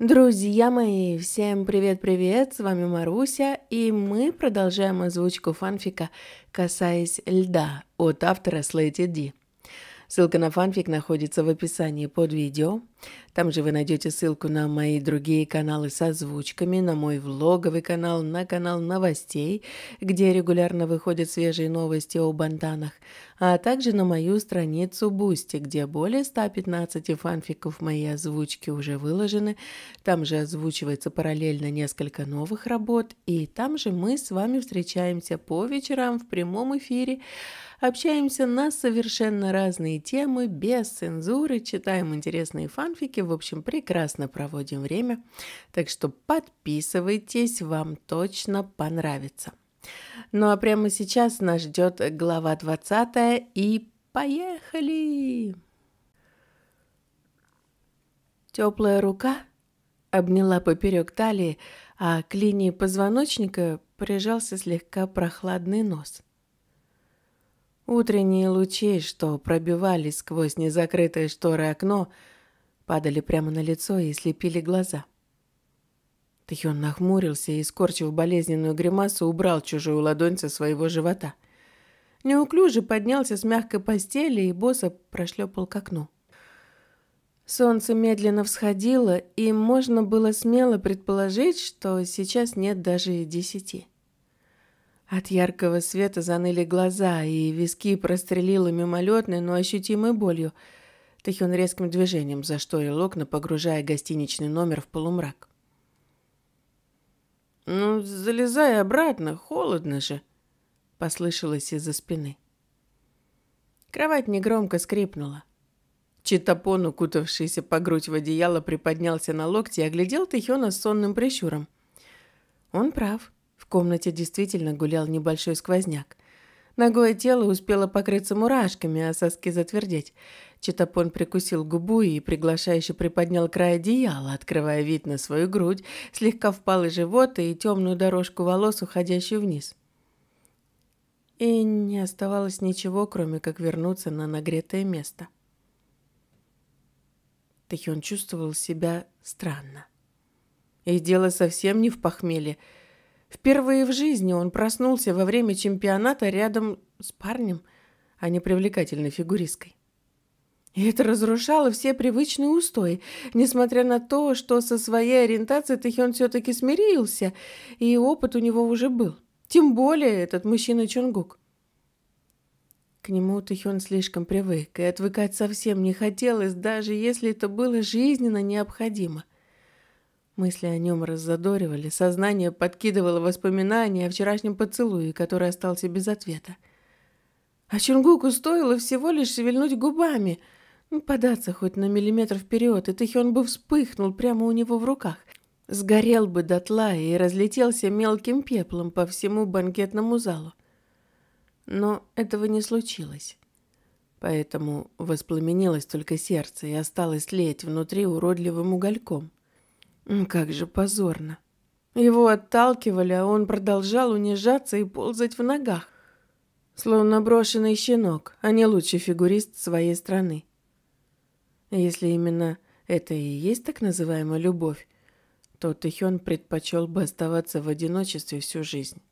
Друзья мои, всем привет-привет, с вами Маруся, и мы продолжаем озвучку фанфика «Касаясь льда» от автора Слэйти Ди. Ссылка на фанфик находится в описании под видео. Там же вы найдете ссылку на мои другие каналы с озвучками, на мой влоговый канал, на канал новостей, где регулярно выходят свежие новости о бантанах, а также на мою страницу Бусти, где более 115 фанфиков моей озвучки уже выложены. Там же озвучивается параллельно несколько новых работ, и там же мы с вами встречаемся по вечерам в прямом эфире, Общаемся на совершенно разные темы, без цензуры, читаем интересные фанфики, в общем, прекрасно проводим время. Так что подписывайтесь, вам точно понравится. Ну а прямо сейчас нас ждет глава 20 и поехали! Теплая рука обняла поперек талии, а к линии позвоночника прижался слегка прохладный нос. Утренние лучи, что пробивались сквозь незакрытые шторы окно, падали прямо на лицо и слепили глаза. Тхён нахмурился и, скорчив болезненную гримасу, убрал чужую ладонь со своего живота. Неуклюже поднялся с мягкой постели и босса прошлепал к окну. Солнце медленно всходило, и можно было смело предположить, что сейчас нет даже десяти. От яркого света заныли глаза, и виски прострелило мимолетной, но ощутимой болью. Тахион резким движением зашторил окна, погружая гостиничный номер в полумрак. «Ну, залезай обратно, холодно же!» — послышалось из-за спины. Кровать негромко скрипнула. Читапон, укутавшийся по грудь в одеяло, приподнялся на локти и оглядел Тихона с сонным прищуром. «Он прав» комнате действительно гулял небольшой сквозняк. Ногое тело успело покрыться мурашками, а соски затвердеть. Читапон прикусил губу и приглашающе приподнял край одеяла, открывая вид на свою грудь, слегка впалый живот и темную дорожку волос, уходящую вниз. И не оставалось ничего, кроме как вернуться на нагретое место. Тахион чувствовал себя странно. И дело совсем не в похмелье – Впервые в жизни он проснулся во время чемпионата рядом с парнем, а не привлекательной фигуристкой. И это разрушало все привычные устои, несмотря на то, что со своей ориентацией Тэхён все-таки смирился, и опыт у него уже был. Тем более этот мужчина Чонгук. К нему Тэхён слишком привык, и отвыкать совсем не хотелось, даже если это было жизненно необходимо. Мысли о нем раззадоривали, сознание подкидывало воспоминания о вчерашнем поцелуе, который остался без ответа. А Чунгуку стоило всего лишь шевельнуть губами, ну, податься хоть на миллиметр вперед, и Тэхён бы вспыхнул прямо у него в руках. Сгорел бы дотла и разлетелся мелким пеплом по всему банкетному залу. Но этого не случилось. Поэтому воспламенилось только сердце и осталось леть внутри уродливым угольком. Как же позорно. Его отталкивали, а он продолжал унижаться и ползать в ногах. Словно брошенный щенок, а не лучший фигурист своей страны. Если именно это и есть так называемая любовь, то Тэхён предпочел бы оставаться в одиночестве всю жизнь.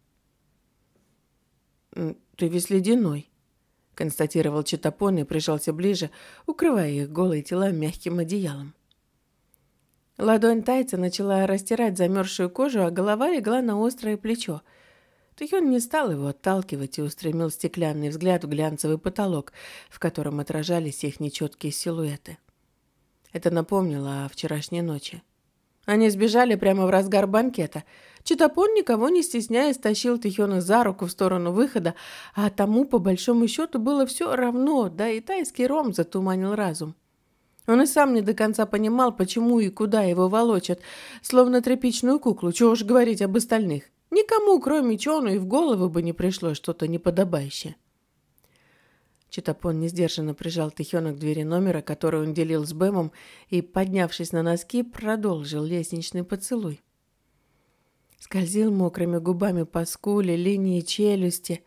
«Ты весь ледяной», — констатировал Читапон и прижался ближе, укрывая их голые тела мягким одеялом. Ладонь тайца начала растирать замерзшую кожу, а голова легла на острое плечо. Тхён не стал его отталкивать и устремил стеклянный взгляд в глянцевый потолок, в котором отражались их нечеткие силуэты. Это напомнило о вчерашней ночи. Они сбежали прямо в разгар банкета. Читапон, никого не стесняясь, тащил Тихёна за руку в сторону выхода, а тому, по большому счету, было все равно, да и тайский ром затуманил разум. Он и сам не до конца понимал, почему и куда его волочат, словно тряпичную куклу, чего уж говорить об остальных. Никому, кроме Чону, и в голову бы не пришло что-то неподобающее. Читапон несдержанно прижал Тихёна к двери номера, который он делил с Бэмом, и, поднявшись на носки, продолжил лестничный поцелуй. Скользил мокрыми губами по скуле, линии челюсти,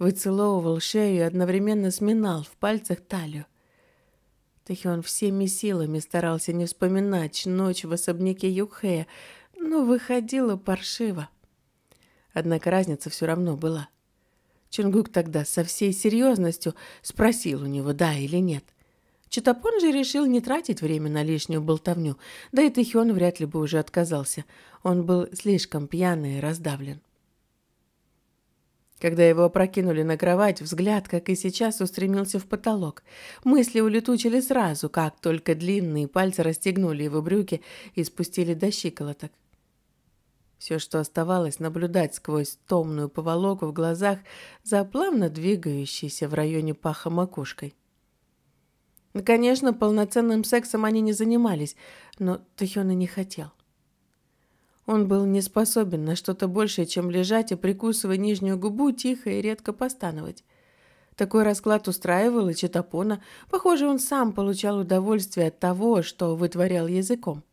выцеловывал шею и одновременно сминал в пальцах талию. Тэхён всеми силами старался не вспоминать ночь в особняке Юхея, но выходило паршиво. Однако разница все равно была. Чунгук тогда со всей серьезностью спросил у него, да или нет. Читапон же решил не тратить время на лишнюю болтовню, да и Тэхён вряд ли бы уже отказался. Он был слишком пьяный и раздавлен. Когда его опрокинули на кровать, взгляд, как и сейчас, устремился в потолок. Мысли улетучили сразу, как только длинные пальцы расстегнули его брюки и спустили до щиколоток. Все, что оставалось, наблюдать сквозь томную поволоку в глазах за плавно двигающейся в районе паха макушкой. Ну, конечно, полноценным сексом они не занимались, но Тахёна не хотел. Он был не способен на что-то большее, чем лежать и, прикусывая нижнюю губу, тихо и редко постановать. Такой расклад устраивал и Читапона. Похоже, он сам получал удовольствие от того, что вытворял языком.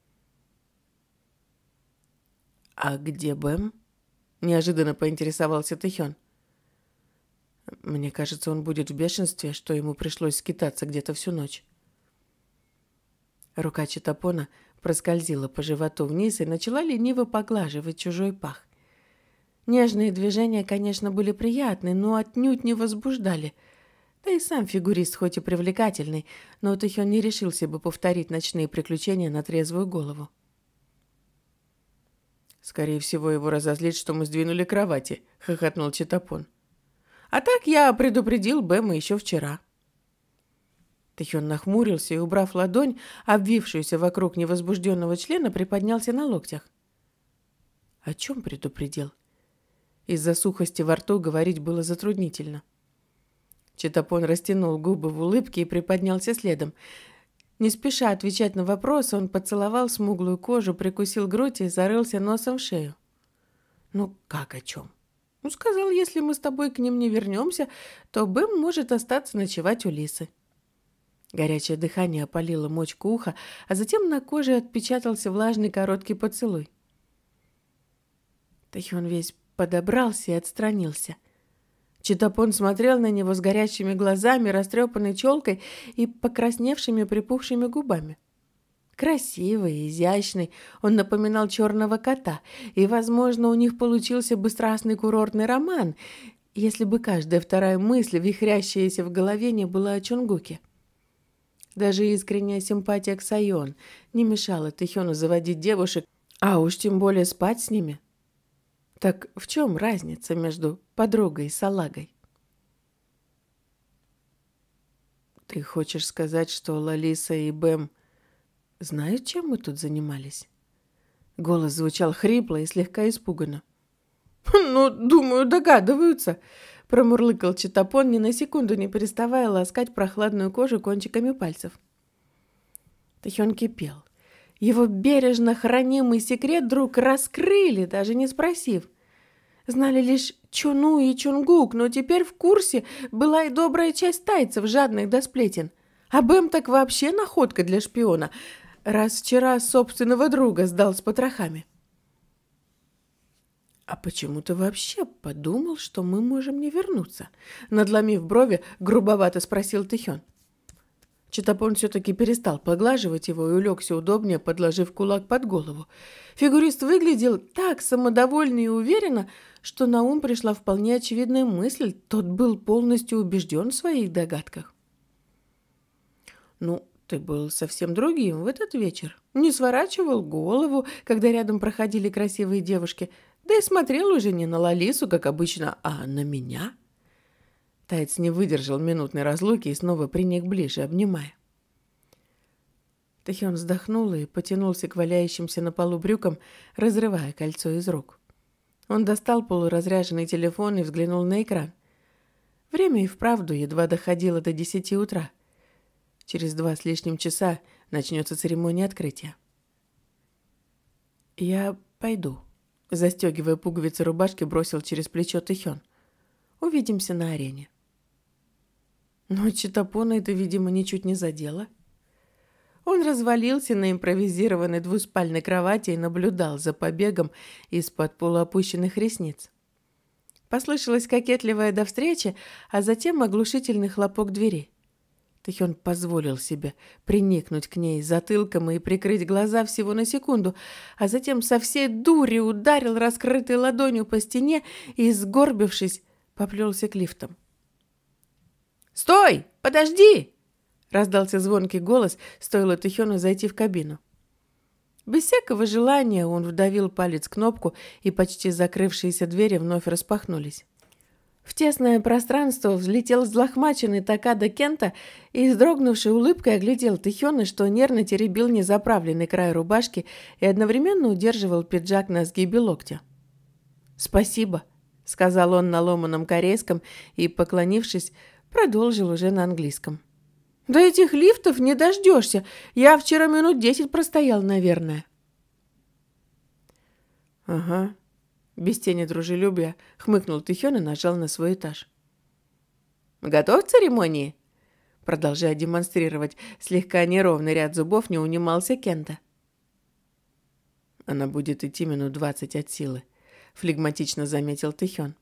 «А где Бэм?» – неожиданно поинтересовался Тэхён. «Мне кажется, он будет в бешенстве, что ему пришлось скитаться где-то всю ночь». Рука Читапона – проскользила по животу вниз и начала лениво поглаживать чужой пах. Нежные движения, конечно, были приятны, но отнюдь не возбуждали. Да и сам фигурист, хоть и привлекательный, но Тахён не решился бы повторить ночные приключения на трезвую голову. «Скорее всего, его разозлит, что мы сдвинули кровати», — хохотнул Читапон. «А так я предупредил Бэма еще вчера». Тахион нахмурился и, убрав ладонь, обвившуюся вокруг невозбужденного члена, приподнялся на локтях. О чем предупредил? Из-за сухости во рту говорить было затруднительно. Читапон растянул губы в улыбке и приподнялся следом. Не спеша отвечать на вопрос, он поцеловал смуглую кожу, прикусил грудь и зарылся носом в шею. «Ну, как о чем?» «Ну, сказал, если мы с тобой к ним не вернемся, то Бэм может остаться ночевать у Лисы». Горячее дыхание опалило мочку уха, а затем на коже отпечатался влажный короткий поцелуй. Тахион весь подобрался и отстранился. Читапон смотрел на него с горящими глазами, растрепанной челкой и покрасневшими припухшими губами. Красивый, изящный, он напоминал черного кота, и, возможно, у них получился бы страстный курортный роман, если бы каждая вторая мысль, вихрящаяся в голове, не была о Чунгуке. — даже искренняя симпатия к Сайон не мешала Тэхёну заводить девушек, а уж тем более спать с ними. Так в чем разница между подругой и салагой? Ты хочешь сказать, что Лалиса и Бэм знают, чем мы тут занимались? Голос звучал хрипло и слегка испуганно. «Ну, думаю, догадываются. Промурлыкал читапон, ни на секунду не переставая ласкать прохладную кожу кончиками пальцев. Тахен кипел. Его бережно хранимый секрет вдруг раскрыли, даже не спросив. Знали лишь Чуну и Чунгук, но теперь в курсе была и добрая часть тайцев, жадных до сплетен. А Бэм так вообще находка для шпиона, раз вчера собственного друга сдал с потрохами. А почему ты вообще подумал, что мы можем не вернуться? Надломив брови, грубовато спросил Тихён. Читапон все-таки перестал поглаживать его и улегся удобнее, подложив кулак под голову. Фигурист выглядел так самодовольно и уверенно, что на ум пришла вполне очевидная мысль. Тот был полностью убежден в своих догадках. «Ну, ты был совсем другим в этот вечер. Не сворачивал голову, когда рядом проходили красивые девушки. Да и смотрел уже не на Лалису, как обычно, а на меня. Таец не выдержал минутной разлуки и снова приник ближе, обнимая. Тахион вздохнул и потянулся к валяющимся на полу брюкам, разрывая кольцо из рук. Он достал полуразряженный телефон и взглянул на экран. Время и вправду едва доходило до десяти утра. Через два с лишним часа начнется церемония открытия. «Я пойду», Застегивая пуговицы рубашки, бросил через плечо Тихен. «Увидимся на арене». Но Читапона это, видимо, ничуть не задело. Он развалился на импровизированной двуспальной кровати и наблюдал за побегом из-под полуопущенных ресниц. Послышалась кокетливая до встречи, а затем оглушительный хлопок дверей. Тахион позволил себе приникнуть к ней затылком и прикрыть глаза всего на секунду, а затем со всей дури ударил раскрытой ладонью по стене и, сгорбившись, поплелся к лифтам. «Стой! Подожди!» — раздался звонкий голос, стоило Тихону зайти в кабину. Без всякого желания он вдавил палец кнопку, и почти закрывшиеся двери вновь распахнулись. В тесное пространство взлетел взлохмаченный Такада Кента и, издрогнувшей улыбкой, оглядел Тихёна, что нервно теребил незаправленный край рубашки и одновременно удерживал пиджак на сгибе локтя. «Спасибо», — сказал он на ломаном корейском и, поклонившись, продолжил уже на английском. «Да этих лифтов не дождешься. Я вчера минут десять простоял, наверное». «Ага», без тени дружелюбия хмыкнул Тихён и нажал на свой этаж. «Готов к церемонии?» Продолжая демонстрировать слегка неровный ряд зубов, не унимался Кента. «Она будет идти минут двадцать от силы», — флегматично заметил Тихён.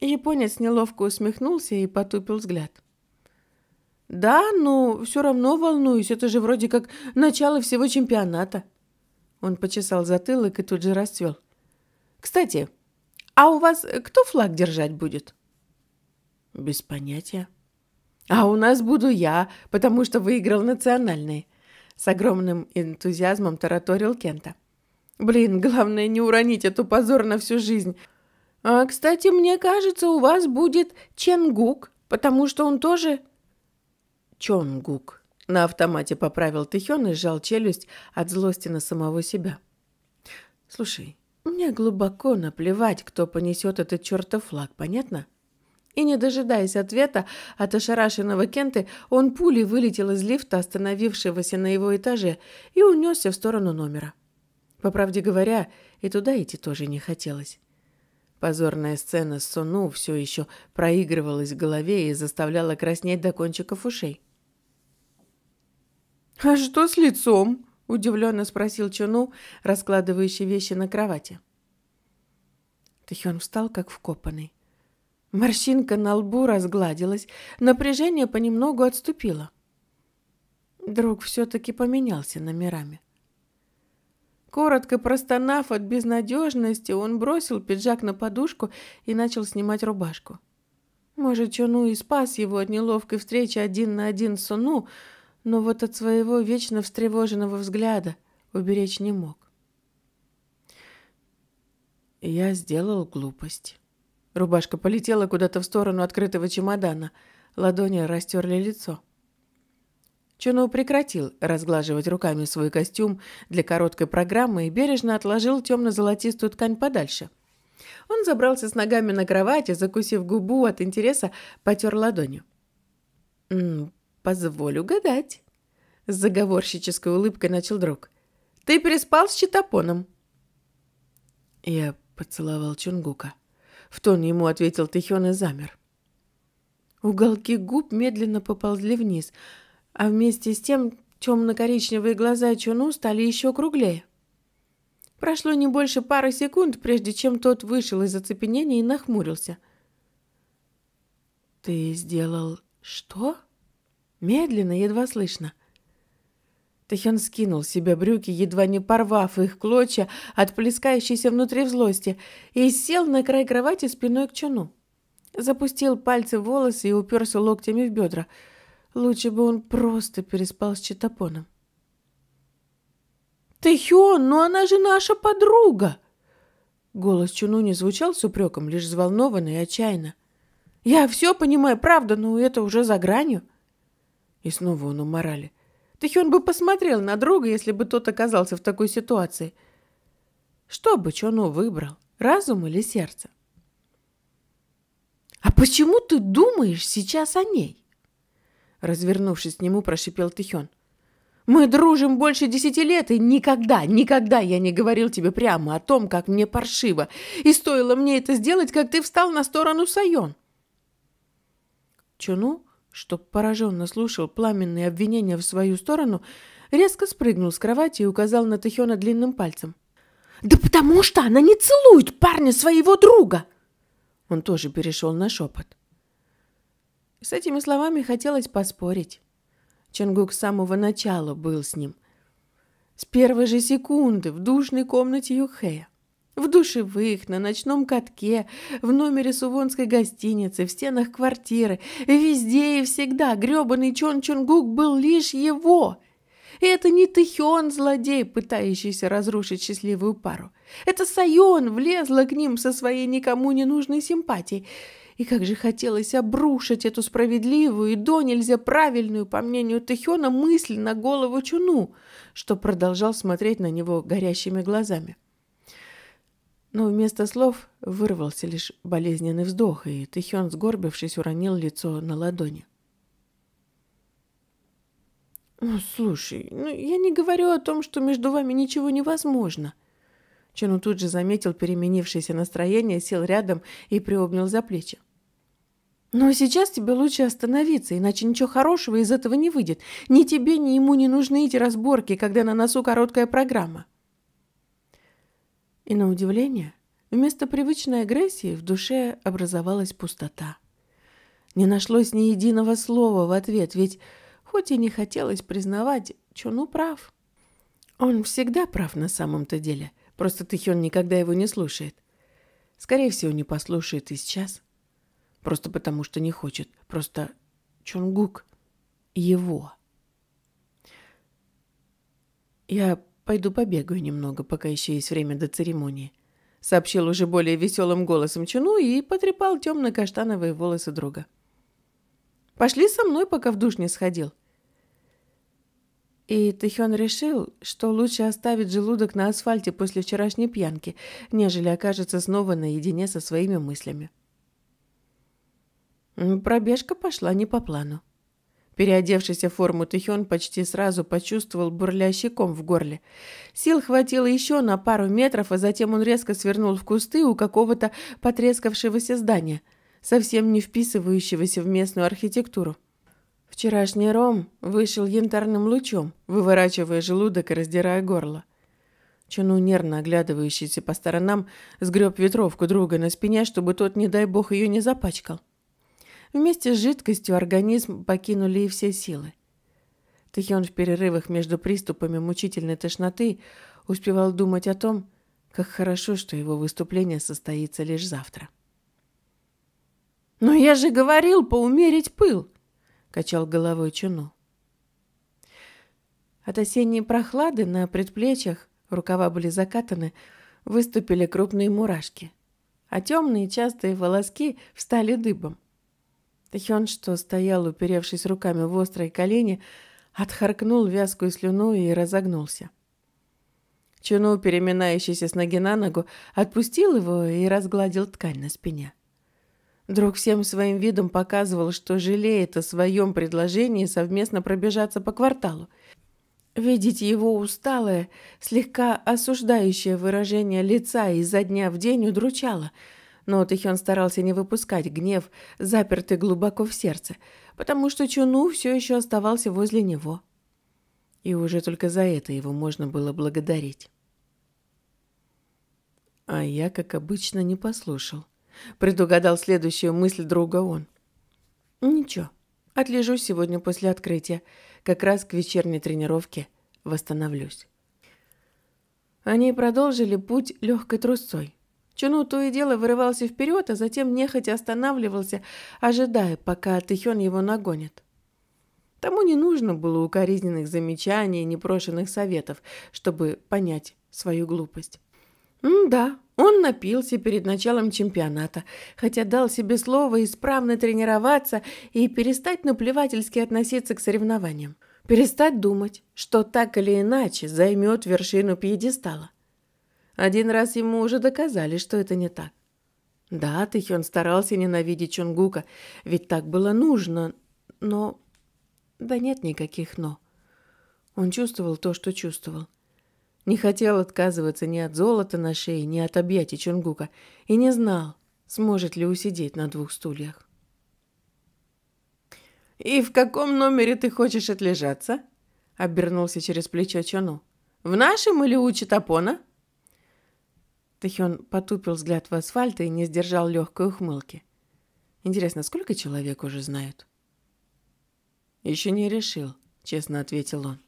Японец неловко усмехнулся и потупил взгляд. «Да, но ну, все равно волнуюсь, это же вроде как начало всего чемпионата». Он почесал затылок и тут же расцвел. Кстати, а у вас э, кто флаг держать будет? Без понятия. А у нас буду я, потому что выиграл национальный. С огромным энтузиазмом тараторил Кента. Блин, главное не уронить эту позор на всю жизнь. А, кстати, мне кажется, у вас будет Ченгук, потому что он тоже... Чонгук. На автомате поправил Тихён и сжал челюсть от злости на самого себя. Слушай, мне глубоко наплевать, кто понесет этот чертов флаг, понятно? И не дожидаясь ответа от ошарашенного Кенты, он пулей вылетел из лифта, остановившегося на его этаже, и унесся в сторону номера. По правде говоря, и туда идти тоже не хотелось. Позорная сцена с Сону все еще проигрывалась в голове и заставляла краснеть до кончиков ушей. «А что с лицом?» – удивленно спросил Чуну, раскладывающий вещи на кровати. Тихон встал, как вкопанный. Морщинка на лбу разгладилась, напряжение понемногу отступило. Друг все-таки поменялся номерами. Коротко простонав от безнадежности, он бросил пиджак на подушку и начал снимать рубашку. Может, Чуну и спас его от неловкой встречи один на один с Суну, но вот от своего вечно встревоженного взгляда уберечь не мог. Я сделал глупость. Рубашка полетела куда-то в сторону открытого чемодана. Ладони растерли лицо. Чуну прекратил разглаживать руками свой костюм для короткой программы и бережно отложил темно-золотистую ткань подальше. Он забрался с ногами на кровать и, закусив губу от интереса, потер ладонью. «Позволю гадать», — с заговорщической улыбкой начал друг. «Ты переспал с Читапоном». Я поцеловал Чунгука. В тон ему ответил Тихён и замер. Уголки губ медленно поползли вниз, а вместе с тем темно-коричневые глаза Чуну стали еще круглее. Прошло не больше пары секунд, прежде чем тот вышел из оцепенения и нахмурился. «Ты сделал что?» Медленно, едва слышно. Тахен скинул с себя брюки, едва не порвав их клочья, от плескающейся внутри в злости, и сел на край кровати спиной к чуну. Запустил пальцы в волосы и уперся локтями в бедра. Лучше бы он просто переспал с Читапоном. «Тэхён, ну она же наша подруга!» Голос Чуну не звучал с упреком, лишь взволнованно и отчаянно. «Я все понимаю, правда, но это уже за гранью». И снова он у морали. Да он бы посмотрел на друга, если бы тот оказался в такой ситуации. Что бы Чону выбрал, разум или сердце? «А почему ты думаешь сейчас о ней?» Развернувшись к нему, прошипел Тихен. «Мы дружим больше десяти лет, и никогда, никогда я не говорил тебе прямо о том, как мне паршиво, и стоило мне это сделать, как ты встал на сторону Сайон». Чуну что пораженно слушал пламенные обвинения в свою сторону, резко спрыгнул с кровати и указал на Тахиона длинным пальцем. «Да потому что она не целует парня своего друга!» Он тоже перешел на шепот. С этими словами хотелось поспорить. Чонгук с самого начала был с ним. С первой же секунды в душной комнате Юхея. В душевых, на ночном катке, в номере сувонской гостиницы, в стенах квартиры. Везде и всегда грёбаный Чон Чунгук был лишь его. И это не Тэхён, злодей, пытающийся разрушить счастливую пару. Это Сайон влезла к ним со своей никому не нужной симпатией. И как же хотелось обрушить эту справедливую и до нельзя правильную, по мнению Тэхёна, мысль на голову Чуну, что продолжал смотреть на него горящими глазами. — но вместо слов вырвался лишь болезненный вздох, и Тэхён, сгорбившись, уронил лицо на ладони. «Ну, слушай, ну, я не говорю о том, что между вами ничего невозможно». Чену тут же заметил переменившееся настроение, сел рядом и приобнял за плечи. «Но сейчас тебе лучше остановиться, иначе ничего хорошего из этого не выйдет. Ни тебе, ни ему не нужны эти разборки, когда на носу короткая программа». И на удивление, вместо привычной агрессии в душе образовалась пустота. Не нашлось ни единого слова в ответ, ведь хоть и не хотелось признавать, Чону прав. Он всегда прав на самом-то деле, просто Тихён никогда его не слушает. Скорее всего, не послушает и сейчас. Просто потому, что не хочет. Просто Чонгук его. Я «Пойду побегаю немного, пока еще есть время до церемонии», — сообщил уже более веселым голосом Чуну и потрепал темно-каштановые волосы друга. «Пошли со мной, пока в душ не сходил». И Тэхён решил, что лучше оставить желудок на асфальте после вчерашней пьянки, нежели окажется снова наедине со своими мыслями. Пробежка пошла не по плану. Переодевшийся в форму Тихен почти сразу почувствовал бурлящий ком в горле. Сил хватило еще на пару метров, а затем он резко свернул в кусты у какого-то потрескавшегося здания, совсем не вписывающегося в местную архитектуру. Вчерашний ром вышел янтарным лучом, выворачивая желудок и раздирая горло. Чуну, нервно оглядывающийся по сторонам, сгреб ветровку друга на спине, чтобы тот, не дай бог, ее не запачкал. Вместе с жидкостью организм покинули и все силы. Тахион в перерывах между приступами мучительной тошноты успевал думать о том, как хорошо, что его выступление состоится лишь завтра. «Но я же говорил поумерить пыл!» — качал головой Чуну. От осенней прохлады на предплечьях, рукава были закатаны, выступили крупные мурашки, а темные частые волоски встали дыбом. Тахён, что стоял, уперевшись руками в острые колени, отхаркнул вязкую слюну и разогнулся. Чуну, переминающийся с ноги на ногу, отпустил его и разгладил ткань на спине. Друг всем своим видом показывал, что жалеет о своем предложении совместно пробежаться по кварталу. Видеть его усталое, слегка осуждающее выражение лица изо дня в день удручало – но Тэхён старался не выпускать гнев, запертый глубоко в сердце, потому что Чуну все еще оставался возле него. И уже только за это его можно было благодарить. А я, как обычно, не послушал. Предугадал следующую мысль друга он. Ничего, отлежу сегодня после открытия, как раз к вечерней тренировке восстановлюсь. Они продолжили путь легкой трусцой, Чуну то и дело вырывался вперед, а затем нехотя останавливался, ожидая, пока Тыхен его нагонит. Тому не нужно было укоризненных замечаний и непрошенных советов, чтобы понять свою глупость. да, он напился перед началом чемпионата, хотя дал себе слово исправно тренироваться и перестать наплевательски относиться к соревнованиям. Перестать думать, что так или иначе займет вершину пьедестала. Один раз ему уже доказали, что это не так. Да, Тэхён старался ненавидеть Чунгука, ведь так было нужно, но... Да нет никаких «но». Он чувствовал то, что чувствовал. Не хотел отказываться ни от золота на шее, ни от объятий Чунгука, и не знал, сможет ли усидеть на двух стульях. «И в каком номере ты хочешь отлежаться?» — обернулся через плечо Чону. «В нашем или у Читапона?» Тэхён потупил взгляд в асфальт и не сдержал легкой ухмылки. «Интересно, сколько человек уже знают?» «Еще не решил», — честно ответил он.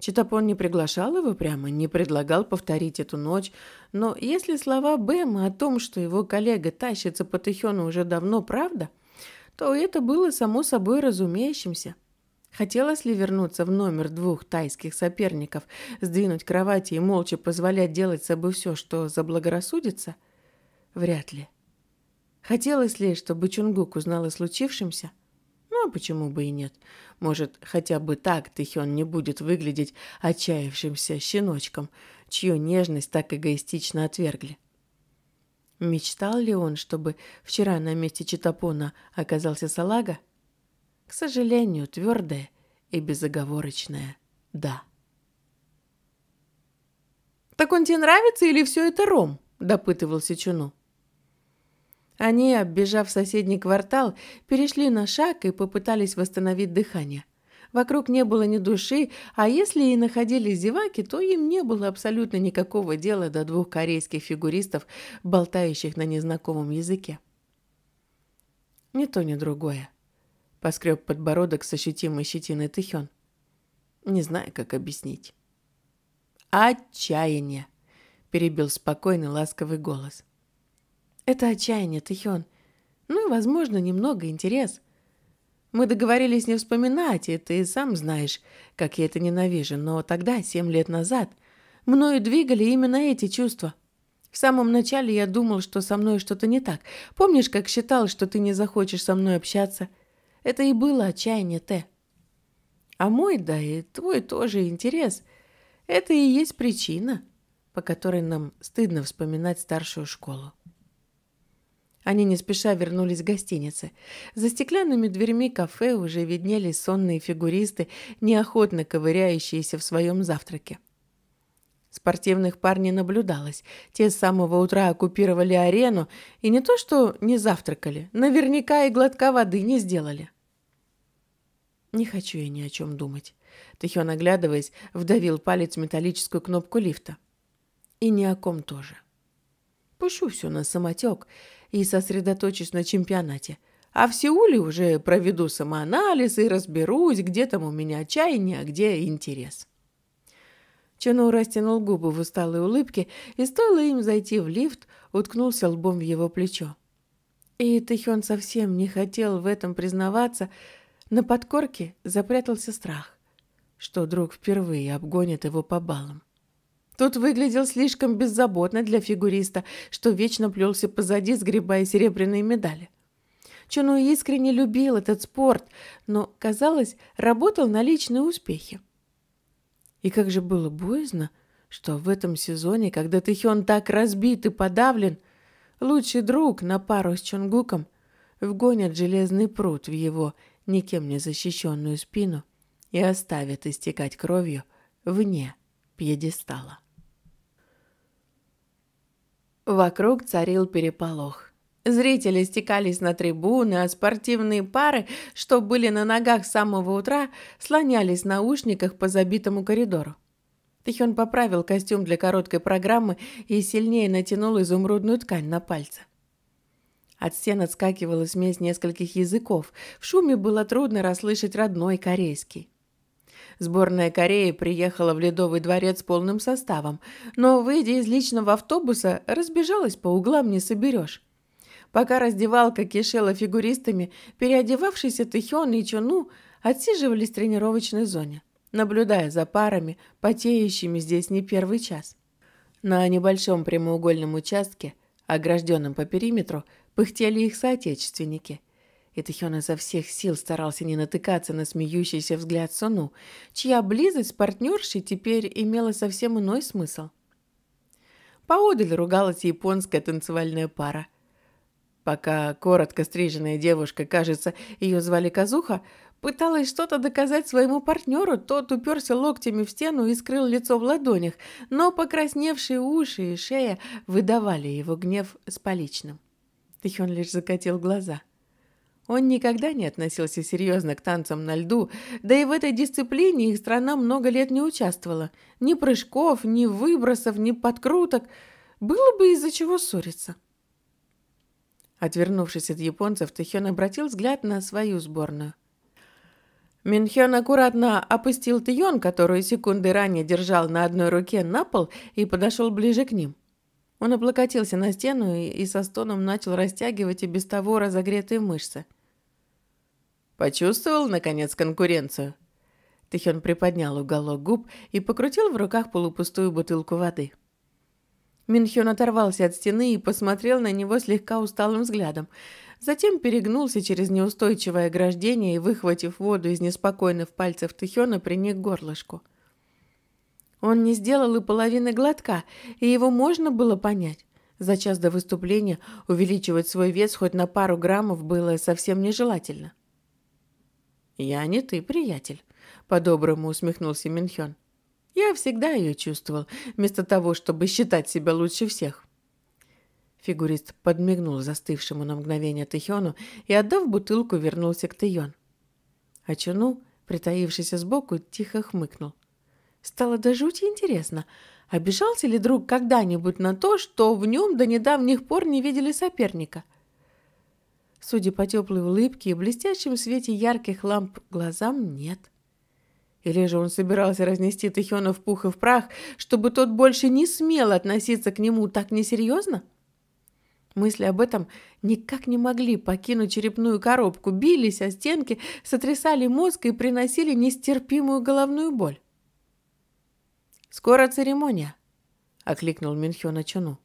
Читапон не приглашал его прямо, не предлагал повторить эту ночь, но если слова Бэма о том, что его коллега тащится по Тэхёну уже давно, правда, то это было само собой разумеющимся — Хотелось ли вернуться в номер двух тайских соперников, сдвинуть кровати и молча позволять делать с собой все, что заблагорассудится? Вряд ли. Хотелось ли, чтобы Чунгук узнал о случившемся? Ну, а почему бы и нет? Может, хотя бы так Тэхён не будет выглядеть отчаявшимся щеночком, чью нежность так эгоистично отвергли. Мечтал ли он, чтобы вчера на месте Читапона оказался Салага? — к сожалению, твердое и безоговорочное «да». «Так он тебе нравится или все это ром?» – допытывался Чуну. Они, оббежав соседний квартал, перешли на шаг и попытались восстановить дыхание. Вокруг не было ни души, а если и находились зеваки, то им не было абсолютно никакого дела до двух корейских фигуристов, болтающих на незнакомом языке. Ни то, ни другое. Поскреб подбородок с ощутимой щетиной Тихен. Не знаю, как объяснить. «Отчаяние!» – перебил спокойный ласковый голос. «Это отчаяние, Тихен. Ну и, возможно, немного интерес. Мы договорились не вспоминать, и ты сам знаешь, как я это ненавижу, но тогда, семь лет назад, мною двигали именно эти чувства». В самом начале я думал, что со мной что-то не так. Помнишь, как считал, что ты не захочешь со мной общаться – это и было отчаяние Т. А мой, да и твой тоже интерес. Это и есть причина, по которой нам стыдно вспоминать старшую школу. Они не спеша вернулись в гостинице. За стеклянными дверьми кафе уже виднелись сонные фигуристы, неохотно ковыряющиеся в своем завтраке. Спортивных парней наблюдалось. Те с самого утра оккупировали арену и не то что не завтракали, наверняка и глотка воды не сделали. Не хочу я ни о чем думать. Тахион, оглядываясь, вдавил палец в металлическую кнопку лифта. И ни о ком тоже. Пущу все на самотек и сосредоточусь на чемпионате. А в Сеуле уже проведу самоанализ и разберусь, где там у меня отчаяние, а где интерес. Чену растянул губы в усталой улыбке, и стоило им зайти в лифт, уткнулся лбом в его плечо. И Тэхён совсем не хотел в этом признаваться, на подкорке запрятался страх, что друг впервые обгонит его по баллам. Тот выглядел слишком беззаботно для фигуриста, что вечно плелся позади, сгребая серебряные медали. Чуну искренне любил этот спорт, но, казалось, работал на личные успехи. И как же было боязно, что в этом сезоне, когда Тэхён так разбит и подавлен, лучший друг на пару с Чонгуком вгонят железный пруд в его никем не защищенную спину и оставят истекать кровью вне пьедестала. Вокруг царил переполох. Зрители стекались на трибуны, а спортивные пары, что были на ногах с самого утра, слонялись в наушниках по забитому коридору. Тихон поправил костюм для короткой программы и сильнее натянул изумрудную ткань на пальце. От стен отскакивала смесь нескольких языков. В шуме было трудно расслышать родной корейский. Сборная Кореи приехала в Ледовый дворец полным составом, но, выйдя из личного автобуса, разбежалась по углам не соберешь. Пока раздевалка кишела фигуристами, переодевавшиеся Тэхён и Чону отсиживались в тренировочной зоне, наблюдая за парами, потеющими здесь не первый час. На небольшом прямоугольном участке, огражденном по периметру, пыхтели их соотечественники. И Тахён изо всех сил старался не натыкаться на смеющийся взгляд Сону, чья близость с партнершей теперь имела совсем иной смысл. Поодаль ругалась японская танцевальная пара. Пока коротко стриженная девушка, кажется, ее звали Казуха, пыталась что-то доказать своему партнеру, тот уперся локтями в стену и скрыл лицо в ладонях, но покрасневшие уши и шея выдавали его гнев с поличным. Тихон лишь закатил глаза. Он никогда не относился серьезно к танцам на льду, да и в этой дисциплине их страна много лет не участвовала. Ни прыжков, ни выбросов, ни подкруток. Было бы из-за чего ссориться. Отвернувшись от японцев, Тихон обратил взгляд на свою сборную. Минхён аккуратно опустил Тион, которую секунды ранее держал на одной руке, на пол и подошел ближе к ним. Он облокотился на стену и со стоном начал растягивать и без того разогретые мышцы. «Почувствовал, наконец, конкуренцию?» Тихен приподнял уголок губ и покрутил в руках полупустую бутылку воды. Минхён оторвался от стены и посмотрел на него слегка усталым взглядом. Затем перегнулся через неустойчивое ограждение и, выхватив воду из неспокойных пальцев Тихена, приник горлышку. горлышку. Он не сделал и половины глотка, и его можно было понять. За час до выступления увеличивать свой вес хоть на пару граммов было совсем нежелательно. «Я не ты, приятель», — по-доброму усмехнулся Минхён. «Я всегда ее чувствовал, вместо того, чтобы считать себя лучше всех». Фигурист подмигнул застывшему на мгновение Тэхёну и, отдав бутылку, вернулся к Тэйон. А Чуну, притаившийся сбоку, тихо хмыкнул — Стало до жути интересно, обижался ли друг когда-нибудь на то, что в нем до недавних пор не видели соперника? Судя по теплой улыбке и блестящем свете ярких ламп глазам, нет. Или же он собирался разнести Тихона в пух и в прах, чтобы тот больше не смел относиться к нему так несерьезно? Мысли об этом никак не могли покинуть черепную коробку, бились о стенки, сотрясали мозг и приносили нестерпимую головную боль. «Скоро церемония», — окликнул Минхёна Чуну.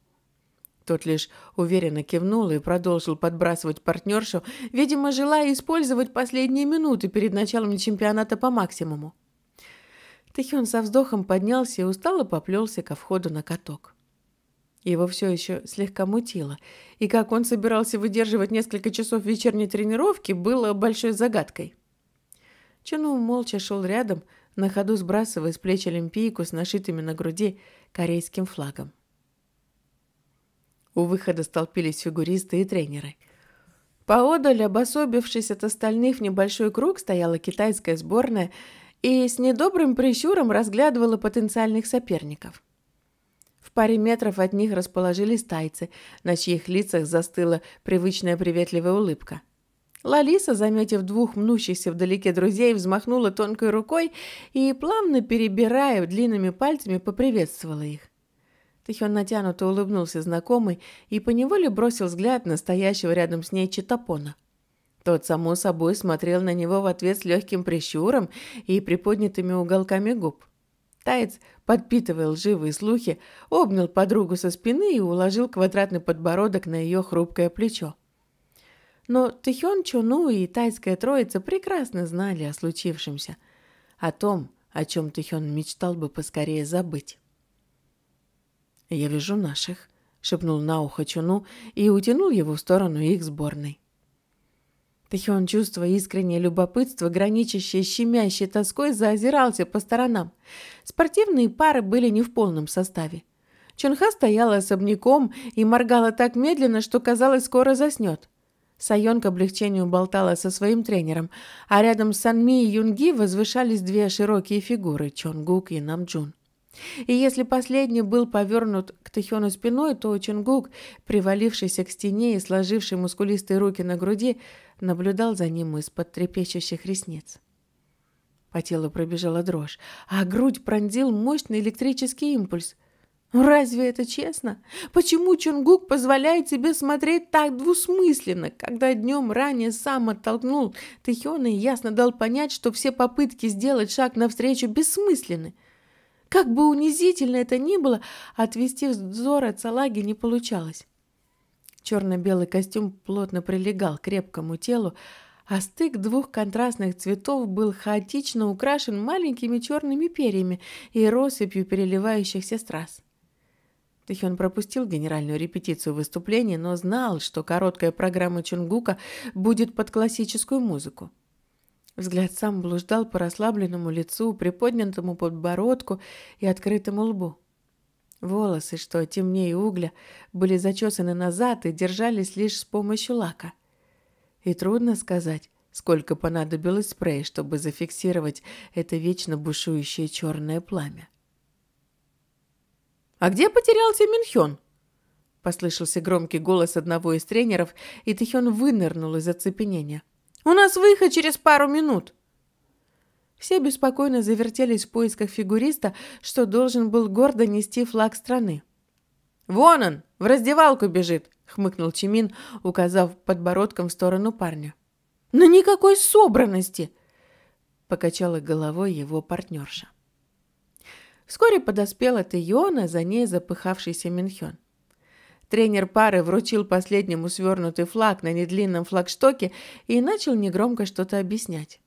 Тот лишь уверенно кивнул и продолжил подбрасывать партнершу, видимо, желая использовать последние минуты перед началом чемпионата по максимуму. Тэхён со вздохом поднялся и устало поплелся ко входу на каток. Его все еще слегка мутило, и как он собирался выдерживать несколько часов вечерней тренировки, было большой загадкой. Чену молча шел рядом, — на ходу сбрасывая с плеч олимпийку с нашитыми на груди корейским флагом. У выхода столпились фигуристы и тренеры. Поодаль, обособившись от остальных в небольшой круг, стояла китайская сборная и с недобрым прищуром разглядывала потенциальных соперников. В паре метров от них расположились тайцы, на чьих лицах застыла привычная приветливая улыбка – Лалиса, заметив двух мнущихся вдалеке друзей, взмахнула тонкой рукой и, плавно перебирая длинными пальцами, поприветствовала их. Тихон натянуто улыбнулся знакомый и поневоле бросил взгляд на стоящего рядом с ней Читапона. Тот, само собой, смотрел на него в ответ с легким прищуром и приподнятыми уголками губ. Таец, подпитывая лживые слухи, обнял подругу со спины и уложил квадратный подбородок на ее хрупкое плечо. Но Тэхён Чону и Тайская Троица прекрасно знали о случившемся, о том, о чем Тэхён мечтал бы поскорее забыть. «Я вижу наших», — шепнул на ухо Чону и утянул его в сторону их сборной. Тэхён, чувствуя искреннее любопытство, граничащее щемящей тоской, заозирался по сторонам. Спортивные пары были не в полном составе. Чунха стояла особняком и моргала так медленно, что казалось, скоро заснет. Сайон к облегчению болтала со своим тренером, а рядом с Санми и Юнги возвышались две широкие фигуры – Чонгук и Намджун. И если последний был повернут к Тэхёну спиной, то Чонгук, привалившийся к стене и сложивший мускулистые руки на груди, наблюдал за ним из-под трепещущих ресниц. По телу пробежала дрожь, а грудь пронзил мощный электрический импульс – ну, разве это честно? Почему Чунгук позволяет себе смотреть так двусмысленно, когда днем ранее сам оттолкнул Тэхёна и ясно дал понять, что все попытки сделать шаг навстречу бессмысленны? Как бы унизительно это ни было, отвести взор от салаги не получалось. Черно-белый костюм плотно прилегал к крепкому телу, а стык двух контрастных цветов был хаотично украшен маленькими черными перьями и россыпью переливающихся страз. Тэхён пропустил генеральную репетицию выступления, но знал, что короткая программа Чунгука будет под классическую музыку. Взгляд сам блуждал по расслабленному лицу, приподнятому подбородку и открытому лбу. Волосы, что темнее угля, были зачесаны назад и держались лишь с помощью лака. И трудно сказать, сколько понадобилось спрея, чтобы зафиксировать это вечно бушующее черное пламя. «А где потерялся Минхён?» Послышался громкий голос одного из тренеров, и Тихён вынырнул из оцепенения. «У нас выход через пару минут!» Все беспокойно завертелись в поисках фигуриста, что должен был гордо нести флаг страны. «Вон он! В раздевалку бежит!» — хмыкнул Чимин, указав подбородком в сторону парня. «Но никакой собранности!» — покачала головой его партнерша. Вскоре подоспела от Иона, за ней запыхавшийся Минхен. Тренер пары вручил последнему свернутый флаг на недлинном флагштоке и начал негромко что-то объяснять.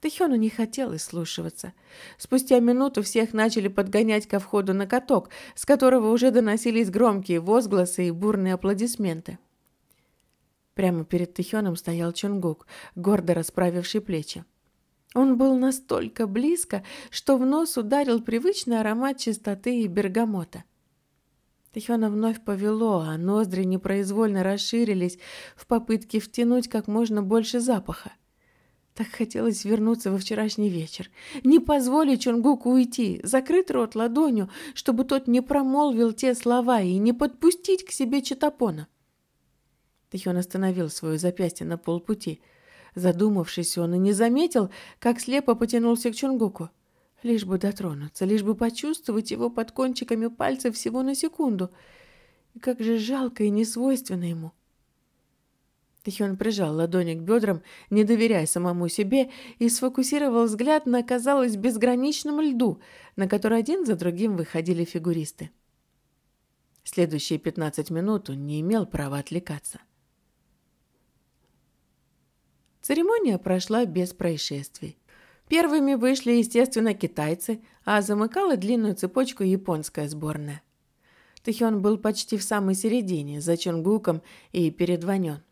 Тэхёну не хотелось слушаться. Спустя минуту всех начали подгонять ко входу на каток, с которого уже доносились громкие возгласы и бурные аплодисменты. Прямо перед Тэхёном стоял Чунгук, гордо расправивший плечи. Он был настолько близко, что в нос ударил привычный аромат чистоты и бергамота. Тихона вновь повело, а ноздри непроизвольно расширились в попытке втянуть как можно больше запаха. Так хотелось вернуться во вчерашний вечер. Не позволить Чунгуку уйти, закрыть рот ладонью, чтобы тот не промолвил те слова и не подпустить к себе Читапона. Тихон остановил свое запястье на полпути – Задумавшись, он и не заметил, как слепо потянулся к Чунгуку. Лишь бы дотронуться, лишь бы почувствовать его под кончиками пальцев всего на секунду. И как же жалко и несвойственно ему. Тихион прижал ладони к бедрам, не доверяя самому себе, и сфокусировал взгляд на, казалось, безграничном льду, на который один за другим выходили фигуристы. Следующие 15 минут он не имел права отвлекаться. Церемония прошла без происшествий. Первыми вышли, естественно, китайцы, а замыкала длинную цепочку японская сборная. Тэхён был почти в самой середине, за Чонгуком и перед Ванён.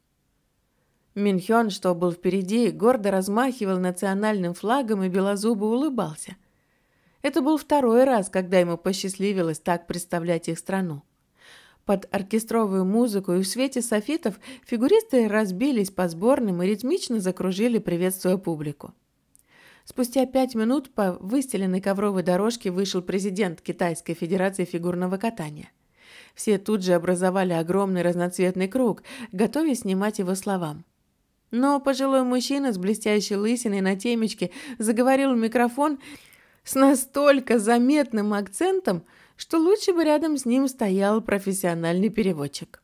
Минхён, что был впереди, гордо размахивал национальным флагом и белозубо улыбался. Это был второй раз, когда ему посчастливилось так представлять их страну. Под оркестровую музыку и в свете софитов фигуристы разбились по сборным и ритмично закружили, приветствуя публику. Спустя пять минут по выстеленной ковровой дорожке вышел президент Китайской Федерации фигурного катания. Все тут же образовали огромный разноцветный круг, готовясь снимать его словам. Но пожилой мужчина с блестящей лысиной на темечке заговорил в микрофон с настолько заметным акцентом, что лучше бы рядом с ним стоял профессиональный переводчик.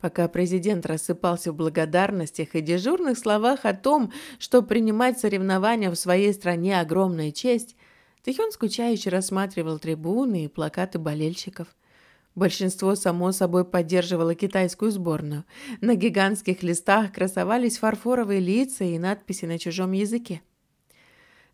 Пока президент рассыпался в благодарностях и дежурных словах о том, что принимать соревнования в своей стране – огромная честь, Тихон скучающе рассматривал трибуны и плакаты болельщиков – Большинство, само собой, поддерживало китайскую сборную. На гигантских листах красовались фарфоровые лица и надписи на чужом языке.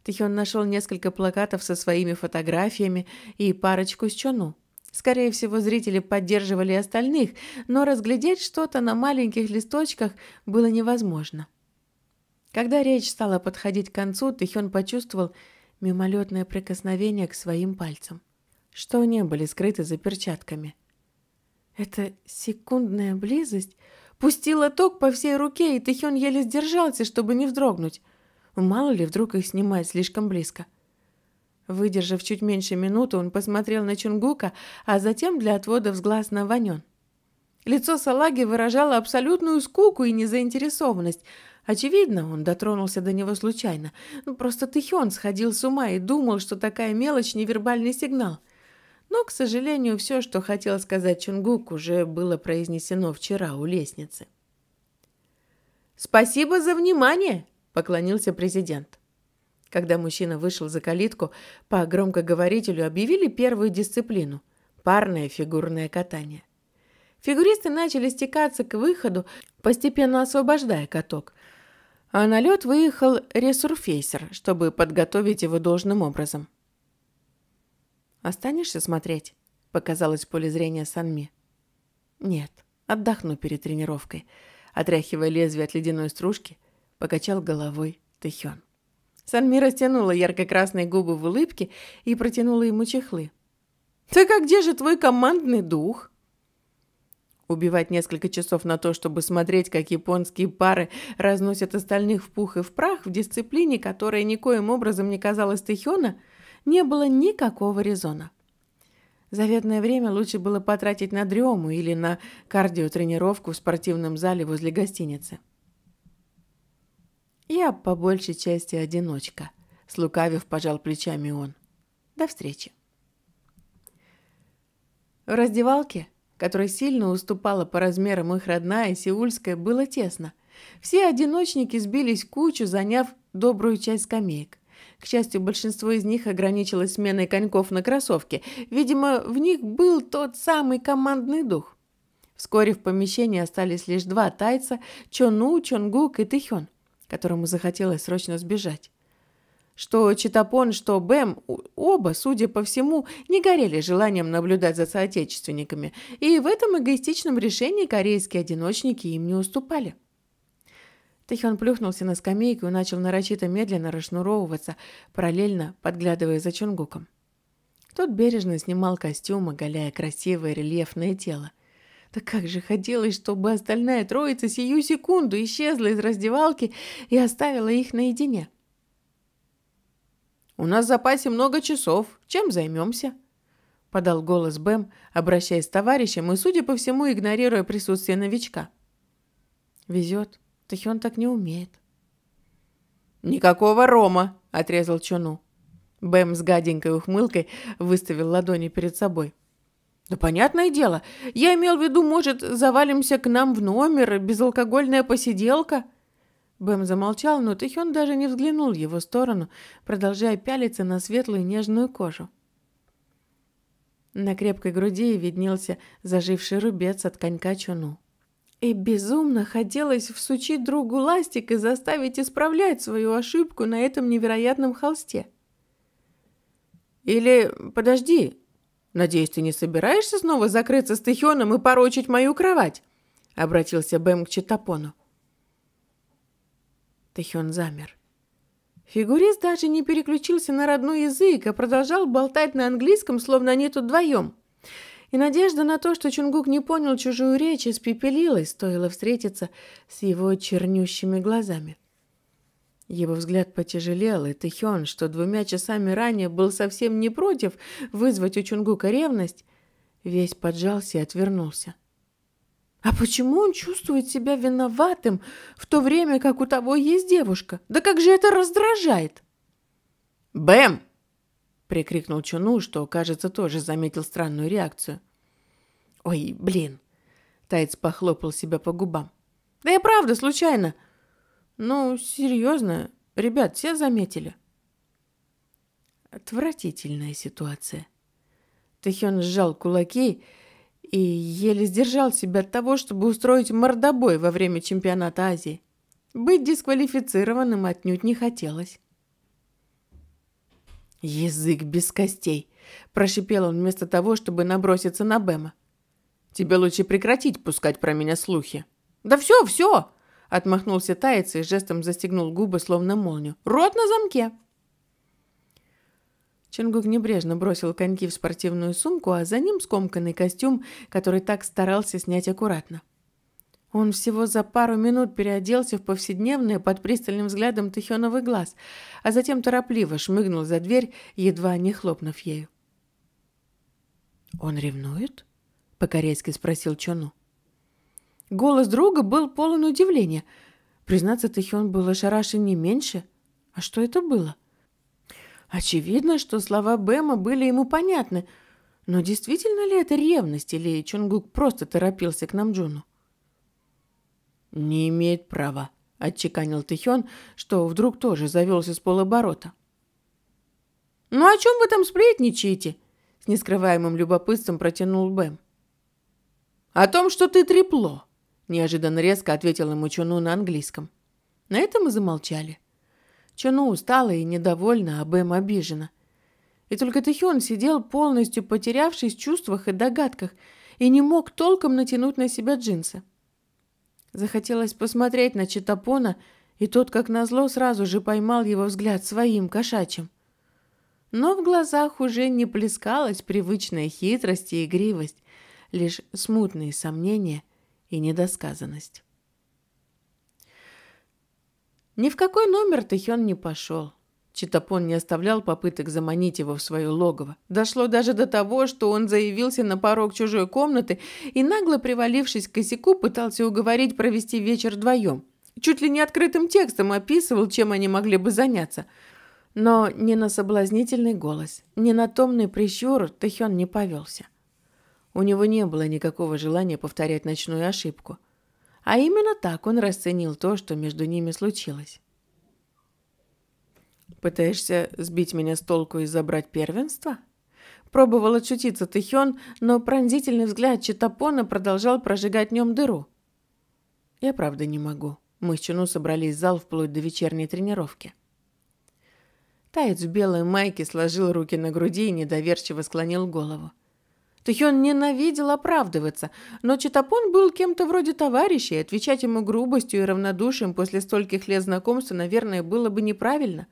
Таки нашел несколько плакатов со своими фотографиями и парочку с Чону. Скорее всего, зрители поддерживали остальных, но разглядеть что-то на маленьких листочках было невозможно. Когда речь стала подходить к концу, Тэхён почувствовал мимолетное прикосновение к своим пальцам, что не были скрыты за перчатками. Эта секундная близость пустила ток по всей руке, и Тэхён еле сдержался, чтобы не вздрогнуть – Мало ли, вдруг их снимает слишком близко. Выдержав чуть меньше минуты, он посмотрел на Чунгука, а затем для отвода с на Ванен. Лицо салаги выражало абсолютную скуку и незаинтересованность. Очевидно, он дотронулся до него случайно. Ну, просто Тихён сходил с ума и думал, что такая мелочь – невербальный сигнал. Но, к сожалению, все, что хотел сказать Чунгук, уже было произнесено вчера у лестницы. «Спасибо за внимание!» поклонился президент. Когда мужчина вышел за калитку, по громкоговорителю объявили первую дисциплину – парное фигурное катание. Фигуристы начали стекаться к выходу, постепенно освобождая каток. А на лед выехал ресурфейсер, чтобы подготовить его должным образом. «Останешься смотреть?» – показалось поле зрения Санми. «Нет, отдохну перед тренировкой», – отряхивая лезвие от ледяной стружки –– покачал головой Тэхён. Санмира стянула ярко-красные губы в улыбке и протянула ему чехлы. «Так а где же твой командный дух?» Убивать несколько часов на то, чтобы смотреть, как японские пары разносят остальных в пух и в прах, в дисциплине, которая никоим образом не казалась Тэхёна, не было никакого резона. Заветное время лучше было потратить на дрему или на кардиотренировку в спортивном зале возле гостиницы. Я по большей части одиночка, слукавив, пожал плечами он. До встречи. В раздевалке, которая сильно уступала по размерам их родная сеульская, было тесно. Все одиночники сбились кучу, заняв добрую часть скамеек. К счастью, большинство из них ограничилось сменой коньков на кроссовке. Видимо, в них был тот самый командный дух. Вскоре в помещении остались лишь два тайца – Чону, Чонгук и Тэхён которому захотелось срочно сбежать. Что Читапон, что Бэм, оба, судя по всему, не горели желанием наблюдать за соотечественниками, и в этом эгоистичном решении корейские одиночники им не уступали. Тэхён плюхнулся на скамейку и начал нарочито медленно расшнуровываться, параллельно подглядывая за Чонгуком. Тот бережно снимал костюм, оголяя красивое рельефное тело. Да как же хотелось, чтобы остальная троица сию секунду исчезла из раздевалки и оставила их наедине. «У нас в запасе много часов. Чем займемся?» — подал голос Бэм, обращаясь к товарищам и, судя по всему, игнорируя присутствие новичка. «Везет. Тахион так не умеет». «Никакого рома!» — отрезал Чуну. Бэм с гаденькой ухмылкой выставил ладони перед собой. «Да понятное дело. Я имел в виду, может, завалимся к нам в номер, безалкогольная посиделка?» Бэм замолчал, но Тихон даже не взглянул в его сторону, продолжая пялиться на светлую нежную кожу. На крепкой груди виднелся заживший рубец от конька чуну. И безумно хотелось всучить другу ластик и заставить исправлять свою ошибку на этом невероятном холсте. «Или подожди, «Надеюсь, ты не собираешься снова закрыться с Тихионом и порочить мою кровать?» — обратился Бэм к Читапону. Тихион замер. Фигурист даже не переключился на родной язык, а продолжал болтать на английском, словно они тут вдвоем. И надежда на то, что Чунгук не понял чужую речь, испепелилась, стоило встретиться с его чернющими глазами. — его взгляд потяжелел, и Тэхён, что двумя часами ранее был совсем не против вызвать у Чунгука ревность, весь поджался и отвернулся. А почему он чувствует себя виноватым, в то время как у того есть девушка? Да как же это раздражает! «Бэм!» — прикрикнул Чуну, что, кажется, тоже заметил странную реакцию. «Ой, блин!» — Тайц похлопал себя по губам. «Да я правда, случайно!» Ну, серьезно, ребят, все заметили. Отвратительная ситуация. Тэхён сжал кулаки и еле сдержал себя от того, чтобы устроить мордобой во время чемпионата Азии. Быть дисквалифицированным отнюдь не хотелось. «Язык без костей!» – прошипел он вместо того, чтобы наброситься на Бэма. «Тебе лучше прекратить пускать про меня слухи». «Да все, все!» Отмахнулся таец и жестом застегнул губы, словно молнию. «Рот на замке!» Чингук небрежно бросил коньки в спортивную сумку, а за ним скомканный костюм, который так старался снять аккуратно. Он всего за пару минут переоделся в повседневное под пристальным взглядом Тихёновый глаз, а затем торопливо шмыгнул за дверь, едва не хлопнув ею. «Он ревнует?» — по-корейски спросил Чону. Голос друга был полон удивления. Признаться, Тэхион был ошарашен не меньше. А что это было? Очевидно, что слова Бэма были ему понятны. Но действительно ли это ревность, или Чунгук просто торопился к Намджуну? «Не имеет права», — отчеканил Тэхён, что вдруг тоже завелся с полоборота. «Ну о чем вы там сплетничаете?» — с нескрываемым любопытством протянул Бэм. «О том, что ты трепло», Неожиданно резко ответил ему Чуну на английском. На этом мы замолчали. Чуну устала и недовольна, а Бэм обижена. И только Тэхён сидел полностью потерявшись в чувствах и догадках и не мог толком натянуть на себя джинсы. Захотелось посмотреть на Читапона, и тот, как назло, сразу же поймал его взгляд своим кошачьим. Но в глазах уже не плескалась привычная хитрость и игривость, лишь смутные сомнения и недосказанность. Ни в какой номер Тэхён не пошел. Читапон не оставлял попыток заманить его в свое логово. Дошло даже до того, что он заявился на порог чужой комнаты и, нагло привалившись к косяку, пытался уговорить провести вечер вдвоем. Чуть ли не открытым текстом описывал, чем они могли бы заняться. Но ни на соблазнительный голос, ни на томный прищур Тэхён не повелся. У него не было никакого желания повторять ночную ошибку. А именно так он расценил то, что между ними случилось. «Пытаешься сбить меня с толку и забрать первенство?» Пробовал отшутиться Тэхён, но пронзительный взгляд Читапона продолжал прожигать в нем дыру. «Я правда не могу». Мы с Чуну собрались в зал вплоть до вечерней тренировки. Таец в белой майке сложил руки на груди и недоверчиво склонил голову. Тахион ненавидел оправдываться, но Читапон был кем-то вроде товарища, и отвечать ему грубостью и равнодушием после стольких лет знакомства, наверное, было бы неправильно.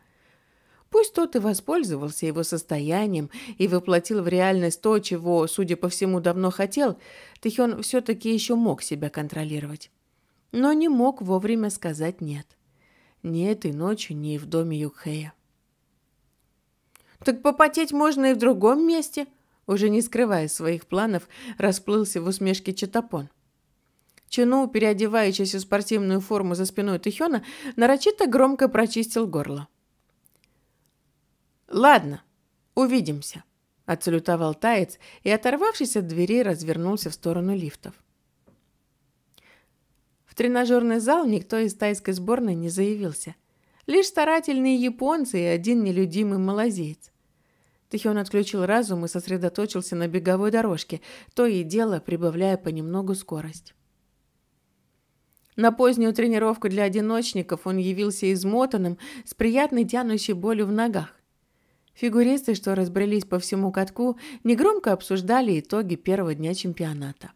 Пусть тот и воспользовался его состоянием и воплотил в реальность то, чего, судя по всему, давно хотел, Тахион все-таки еще мог себя контролировать. Но не мог вовремя сказать «нет». Ни этой ночью, ни в доме Юкхея. «Так попотеть можно и в другом месте», уже не скрывая своих планов, расплылся в усмешке Читапон. Чину, переодевающийся в спортивную форму за спиной Тихёна, нарочито громко прочистил горло. «Ладно, увидимся», – отсалютовал Таец и, оторвавшись от двери, развернулся в сторону лифтов. В тренажерный зал никто из тайской сборной не заявился. Лишь старательные японцы и один нелюдимый малазиец. Тихион отключил разум и сосредоточился на беговой дорожке, то и дело прибавляя понемногу скорость. На позднюю тренировку для одиночников он явился измотанным, с приятной тянущей болью в ногах. Фигуристы, что разбрелись по всему катку, негромко обсуждали итоги первого дня чемпионата.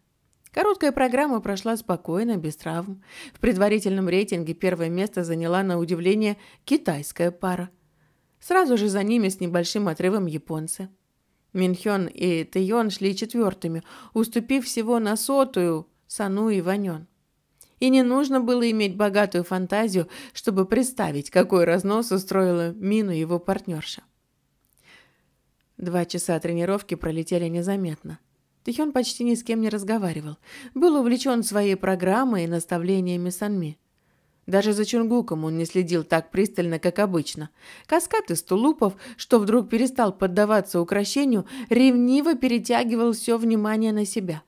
Короткая программа прошла спокойно, без травм. В предварительном рейтинге первое место заняла, на удивление, китайская пара – Сразу же за ними с небольшим отрывом японцы. Минхён и Тэйон шли четвертыми, уступив всего на сотую Сану и Ванён. И не нужно было иметь богатую фантазию, чтобы представить, какой разнос устроила Мину его партнерша. Два часа тренировки пролетели незаметно. Тэхён почти ни с кем не разговаривал. Был увлечен своей программой и наставлениями Санми. Даже за Чунгуком он не следил так пристально, как обычно. Каскад из тулупов, что вдруг перестал поддаваться украшению, ревниво перетягивал все внимание на себя.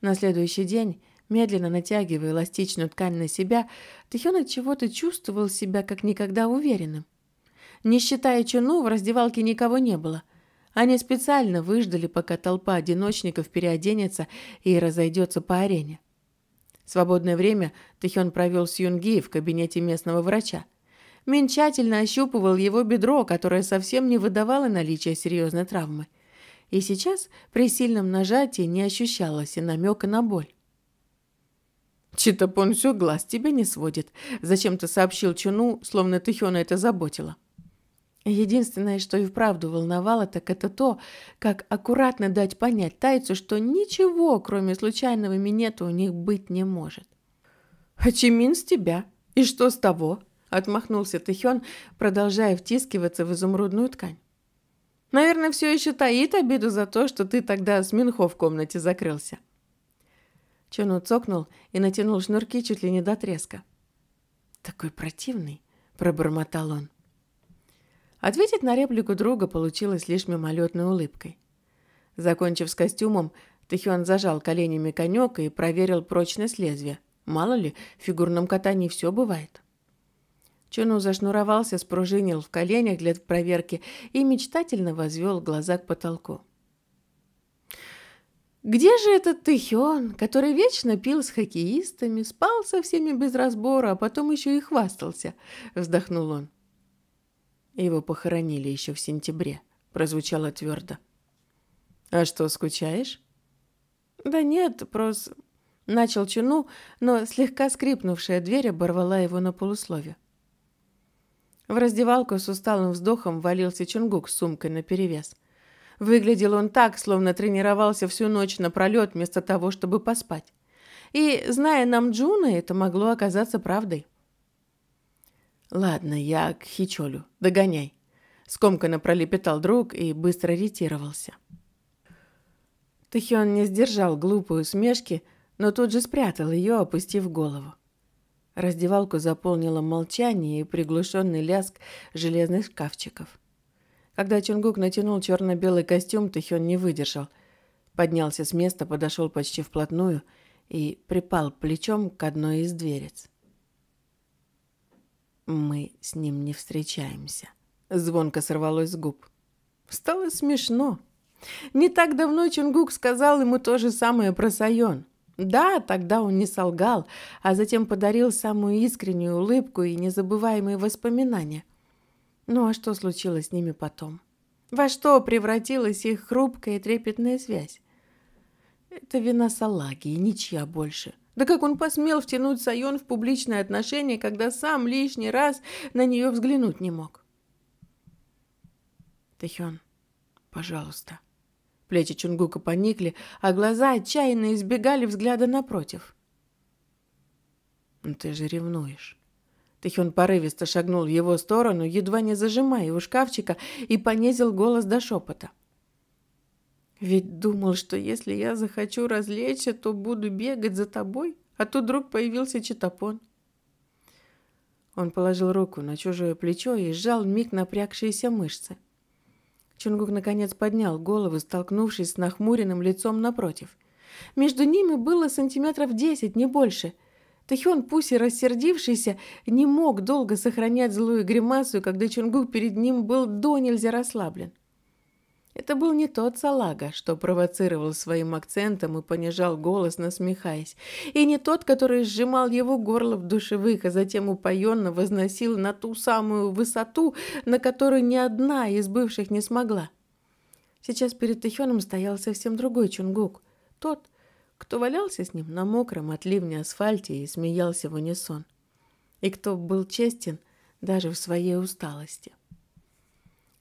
На следующий день, медленно натягивая эластичную ткань на себя, Тахён от чего-то чувствовал себя как никогда уверенным. Не считая Чуну, в раздевалке никого не было. Они специально выждали, пока толпа одиночников переоденется и разойдется по арене. Свободное время Тэхён провел с Юнги в кабинете местного врача. Мин тщательно ощупывал его бедро, которое совсем не выдавало наличия серьезной травмы. И сейчас при сильном нажатии не ощущалось и намека на боль. «Читапон все глаз тебя не сводит», – зачем-то сообщил Чуну, словно Тэхёна это заботило. Единственное, что и вправду волновало, так это то, как аккуратно дать понять тайцу, что ничего, кроме случайного минета, у них быть не может. «Хачимин с тебя! И что с того?» – отмахнулся Тэхён, продолжая втискиваться в изумрудную ткань. «Наверное, все еще таит обиду за то, что ты тогда с Минхо в комнате закрылся». Чону цокнул и натянул шнурки чуть ли не до треска. «Такой противный!» – пробормотал он. – Ответить на реплику друга получилось лишь мимолетной улыбкой. Закончив с костюмом, Тэхион зажал коленями конек и проверил прочность лезвия. Мало ли, в фигурном катании все бывает. Чуну зашнуровался, спружинил в коленях для проверки и мечтательно возвел глаза к потолку. Где же этот Тэхион, который вечно пил с хоккеистами, спал со всеми без разбора, а потом еще и хвастался? Вздохнул он. Его похоронили еще в сентябре, прозвучало твердо. А что, скучаешь? Да нет, просто... Начал Чуну, но слегка скрипнувшая дверь оборвала его на полуслове. В раздевалку с усталым вздохом валился Чунгук с сумкой наперевес. Выглядел он так, словно тренировался всю ночь напролет вместо того, чтобы поспать. И, зная нам Джуна, это могло оказаться правдой. «Ладно, я к Хичолю. Догоняй». Скомканно пролепетал друг и быстро ретировался. Тахион не сдержал глупую усмешки, но тут же спрятал ее, опустив голову. Раздевалку заполнило молчание и приглушенный лязг железных шкафчиков. Когда Чунгук натянул черно-белый костюм, Тахион не выдержал. Поднялся с места, подошел почти вплотную и припал плечом к одной из дверец. Мы с ним не встречаемся. Звонко сорвалось с губ. Стало смешно. Не так давно Чунгук сказал ему то же самое про Сайон. Да, тогда он не солгал, а затем подарил самую искреннюю улыбку и незабываемые воспоминания. Ну а что случилось с ними потом? Во что превратилась их хрупкая и трепетная связь? Это вина Салаги и ничья больше – да как он посмел втянуть Сайон в публичное отношение, когда сам лишний раз на нее взглянуть не мог? Тэхён, пожалуйста. Плечи Чунгука поникли, а глаза отчаянно избегали взгляда напротив. «Ну «Ты же ревнуешь». Тэхён порывисто шагнул в его сторону, едва не зажимая его шкафчика, и понизил голос до шепота. Ведь думал, что если я захочу развлечься, то буду бегать за тобой, а тут вдруг появился читапон. Он положил руку на чужое плечо и сжал миг напрягшиеся мышцы. Чунгук наконец поднял голову, столкнувшись с нахмуренным лицом напротив. Между ними было сантиметров десять, не больше. Тахион, пусть и рассердившийся, не мог долго сохранять злую гримасу, когда Чунгук перед ним был до нельзя расслаблен. Это был не тот салага, что провоцировал своим акцентом и понижал голос, насмехаясь, и не тот, который сжимал его горло в душевых, а затем упоенно возносил на ту самую высоту, на которую ни одна из бывших не смогла. Сейчас перед Тихёном стоял совсем другой Чунгук, тот, кто валялся с ним на мокром от ливня асфальте и смеялся в унисон, и кто был честен даже в своей усталости.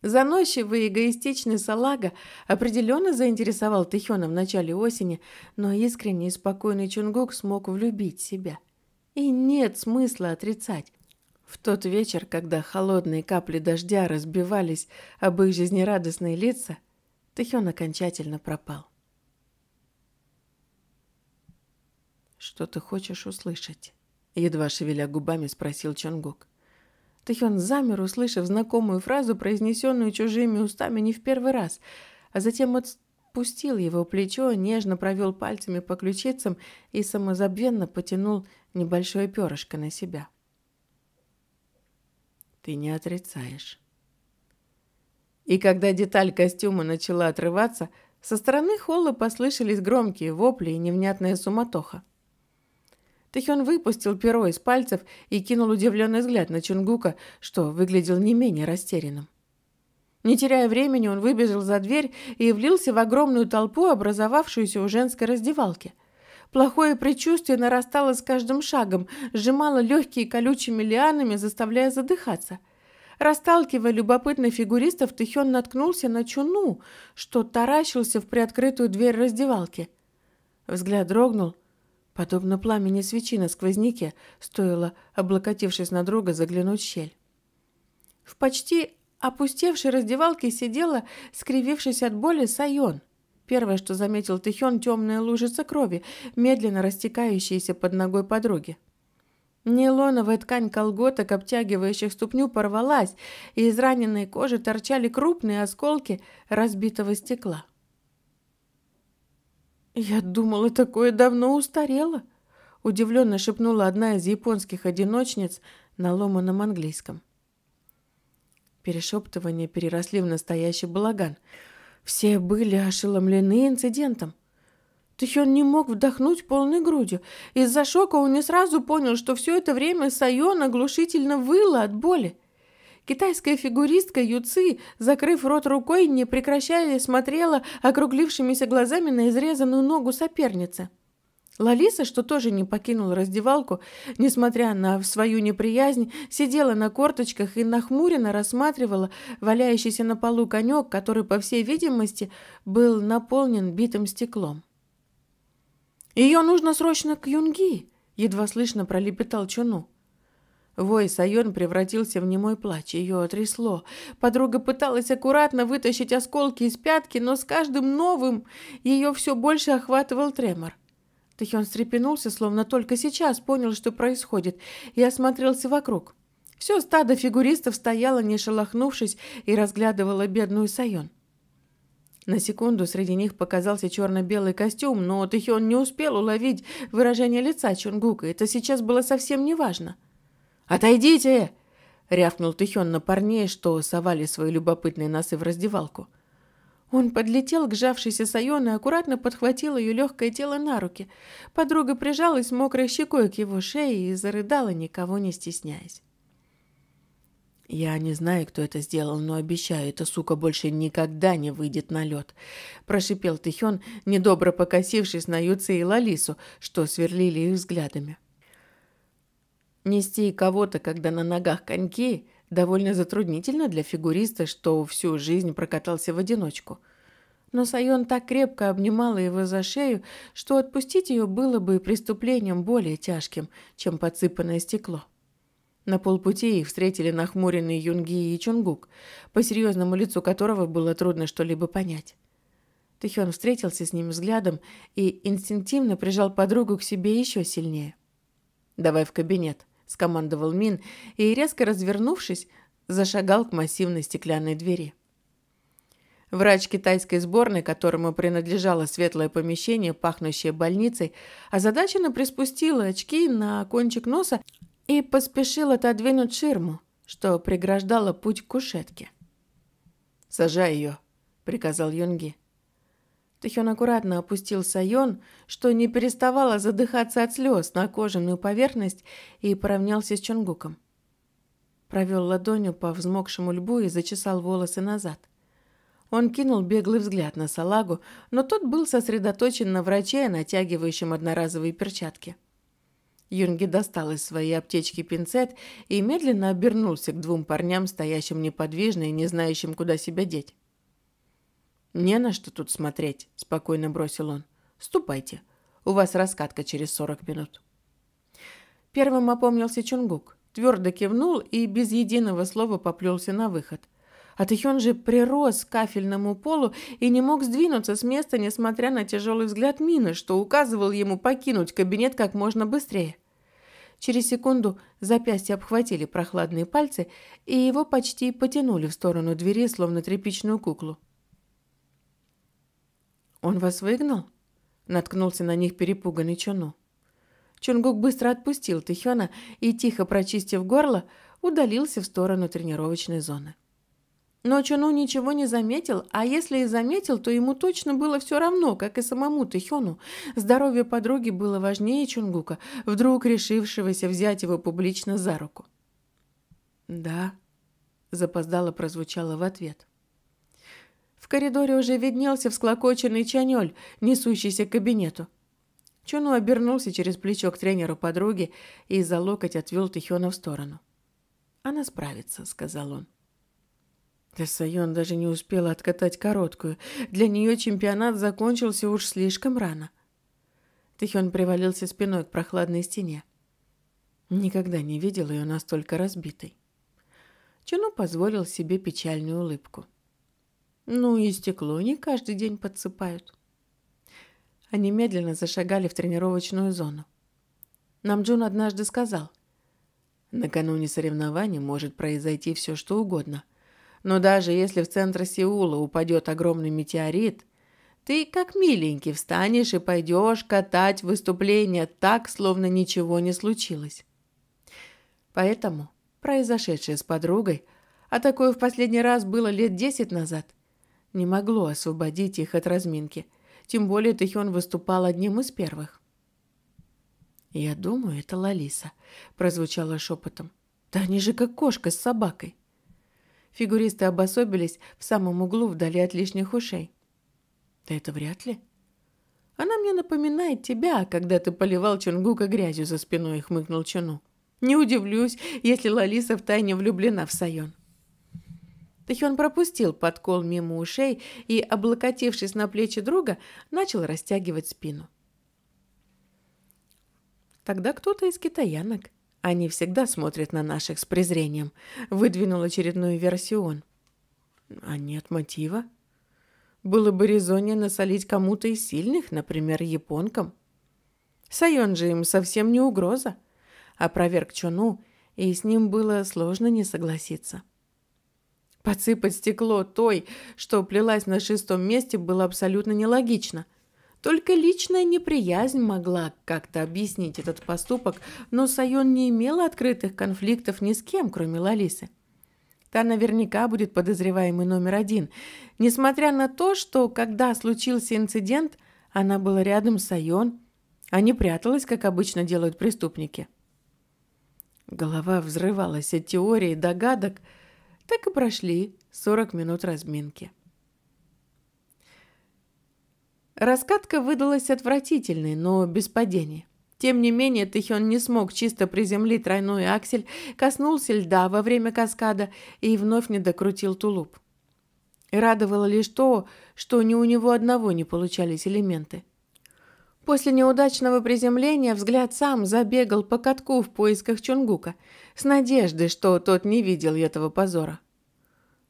Заносчивый и эгоистичный салага определенно заинтересовал Тэхёна в начале осени, но искренний и спокойный Чунгук смог влюбить себя. И нет смысла отрицать. В тот вечер, когда холодные капли дождя разбивались об их жизнерадостные лица, Тэхён окончательно пропал. «Что ты хочешь услышать?» — едва шевеля губами спросил Чонгук. — Тэхён замер, услышав знакомую фразу, произнесенную чужими устами не в первый раз, а затем отпустил его плечо, нежно провел пальцами по ключицам и самозабвенно потянул небольшое перышко на себя. «Ты не отрицаешь». И когда деталь костюма начала отрываться, со стороны холла послышались громкие вопли и невнятная суматоха. Тэхён выпустил перо из пальцев и кинул удивленный взгляд на Чунгука, что выглядел не менее растерянным. Не теряя времени, он выбежал за дверь и влился в огромную толпу, образовавшуюся у женской раздевалки. Плохое предчувствие нарастало с каждым шагом, сжимало легкие колючими лианами, заставляя задыхаться. Расталкивая любопытных фигуристов, Тэхён наткнулся на Чуну, что таращился в приоткрытую дверь раздевалки. Взгляд дрогнул – Подобно пламени свечи на сквозняке, стоило, облокотившись на друга, заглянуть в щель. В почти опустевшей раздевалке сидела, скривившись от боли, Сайон. Первое, что заметил Тихён, темная лужица крови, медленно растекающаяся под ногой подруги. Нейлоновая ткань колготок, обтягивающих ступню, порвалась, и из раненной кожи торчали крупные осколки разбитого стекла. «Я думала, такое давно устарело», — удивленно шепнула одна из японских одиночниц на ломаном английском. Перешептывания переросли в настоящий балаган. Все были ошеломлены инцидентом. Тихён не мог вдохнуть полной грудью. Из-за шока он не сразу понял, что все это время Сайон оглушительно выла от боли. Китайская фигуристка Юци, закрыв рот рукой, не прекращая смотрела округлившимися глазами на изрезанную ногу соперницы. Лалиса, что тоже не покинула раздевалку, несмотря на свою неприязнь, сидела на корточках и нахмуренно рассматривала валяющийся на полу конек, который, по всей видимости, был наполнен битым стеклом. «Ее нужно срочно к Юнги!» — едва слышно пролепетал Чуну. Вой Сайон превратился в немой плач, ее трясло. Подруга пыталась аккуратно вытащить осколки из пятки, но с каждым новым ее все больше охватывал тремор. Тэхён встрепенулся, словно только сейчас понял, что происходит, и осмотрелся вокруг. Все стадо фигуристов стояло, не шелохнувшись, и разглядывало бедную Сайон. На секунду среди них показался черно-белый костюм, но Тэхён не успел уловить выражение лица Чунгука. Это сейчас было совсем неважно. важно. «Отойдите!» — рявкнул Тихон на парней, что совали свои любопытные носы в раздевалку. Он подлетел к сжавшейся Сайоне и аккуратно подхватил ее легкое тело на руки. Подруга прижалась мокрой щекой к его шее и зарыдала, никого не стесняясь. «Я не знаю, кто это сделал, но обещаю, эта сука больше никогда не выйдет на лед», – прошипел Тихон недобро покосившись на Юце и Лалису, что сверлили их взглядами. Нести кого-то, когда на ногах коньки, довольно затруднительно для фигуриста, что всю жизнь прокатался в одиночку. Но Сайон так крепко обнимала его за шею, что отпустить ее было бы преступлением более тяжким, чем подсыпанное стекло. На полпути их встретили нахмуренный Юнги и Чунгук, по серьезному лицу которого было трудно что-либо понять. Тэхён встретился с ним взглядом и инстинктивно прижал подругу к себе еще сильнее. «Давай в кабинет», скомандовал Мин и, резко развернувшись, зашагал к массивной стеклянной двери. Врач китайской сборной, которому принадлежало светлое помещение, пахнущее больницей, озадаченно приспустила очки на кончик носа и поспешил отодвинуть ширму, что преграждало путь к кушетке. «Сажай ее», — приказал Юнги. Тахён аккуратно опустил Сайон, что не переставала задыхаться от слез на кожаную поверхность, и поравнялся с Чонгуком. Провел ладонью по взмокшему льбу и зачесал волосы назад. Он кинул беглый взгляд на салагу, но тот был сосредоточен на враче, натягивающем одноразовые перчатки. Юнги достал из своей аптечки пинцет и медленно обернулся к двум парням, стоящим неподвижно и не знающим, куда себя деть. «Не на что тут смотреть», – спокойно бросил он. «Ступайте. У вас раскатка через сорок минут». Первым опомнился Чунгук. Твердо кивнул и без единого слова поплелся на выход. А Тахён же прирос к кафельному полу и не мог сдвинуться с места, несмотря на тяжелый взгляд Мины, что указывал ему покинуть кабинет как можно быстрее. Через секунду запястья обхватили прохладные пальцы, и его почти потянули в сторону двери, словно тряпичную куклу. «Он вас выгнал?» – наткнулся на них перепуганный Чону. Чунгук быстро отпустил Тэхёна и, тихо прочистив горло, удалился в сторону тренировочной зоны. Но Чуну ничего не заметил, а если и заметил, то ему точно было все равно, как и самому Тэхёну. Здоровье подруги было важнее Чунгука, вдруг решившегося взять его публично за руку. «Да», – запоздало прозвучало в ответ коридоре уже виднелся всклокоченный Чанёль, несущийся к кабинету. Чуну обернулся через плечо к тренеру подруги и за локоть отвёл Тихёна в сторону. «Она справится», — сказал он. Тесайон даже не успела откатать короткую. Для неё чемпионат закончился уж слишком рано. Тихён привалился спиной к прохладной стене. Никогда не видел её настолько разбитой. Чуну позволил себе печальную улыбку. — ну и стекло не каждый день подсыпают. Они медленно зашагали в тренировочную зону. Намджун однажды сказал, «Накануне соревнований может произойти все, что угодно. Но даже если в центр Сеула упадет огромный метеорит, ты как миленький встанешь и пойдешь катать выступление так, словно ничего не случилось». Поэтому произошедшее с подругой, а такое в последний раз было лет десять назад – не могло освободить их от разминки. Тем более Тэхён выступал одним из первых. «Я думаю, это Лалиса», — прозвучало шепотом. «Да они же как кошка с собакой». Фигуристы обособились в самом углу вдали от лишних ушей. «Да это вряд ли». «Она мне напоминает тебя, когда ты поливал Чунгука грязью за спиной», — и хмыкнул Чуну. «Не удивлюсь, если Лалиса втайне влюблена в Сайон». Тахион пропустил подкол мимо ушей и, облокотившись на плечи друга, начал растягивать спину. «Тогда кто-то из китаянок. Они всегда смотрят на наших с презрением», — выдвинул очередную версию он. «А нет мотива. Было бы резоннее насолить кому-то из сильных, например, японкам. Сайон же им совсем не угроза» а опроверг Чону, и с ним было сложно не согласиться. Подсыпать стекло той, что плелась на шестом месте, было абсолютно нелогично. Только личная неприязнь могла как-то объяснить этот поступок, но Сайон не имела открытых конфликтов ни с кем, кроме Лалисы. Та наверняка будет подозреваемый номер один, несмотря на то, что, когда случился инцидент, она была рядом с Сайон, а не пряталась, как обычно делают преступники. Голова взрывалась от теории догадок – так и прошли 40 минут разминки. Раскатка выдалась отвратительной, но без падения. Тем не менее, Тэхён не смог чисто приземлить тройную аксель, коснулся льда во время каскада и вновь не докрутил тулуп. Радовало лишь то, что ни у него одного не получались элементы. После неудачного приземления взгляд сам забегал по катку в поисках Чунгука – с надеждой, что тот не видел этого позора.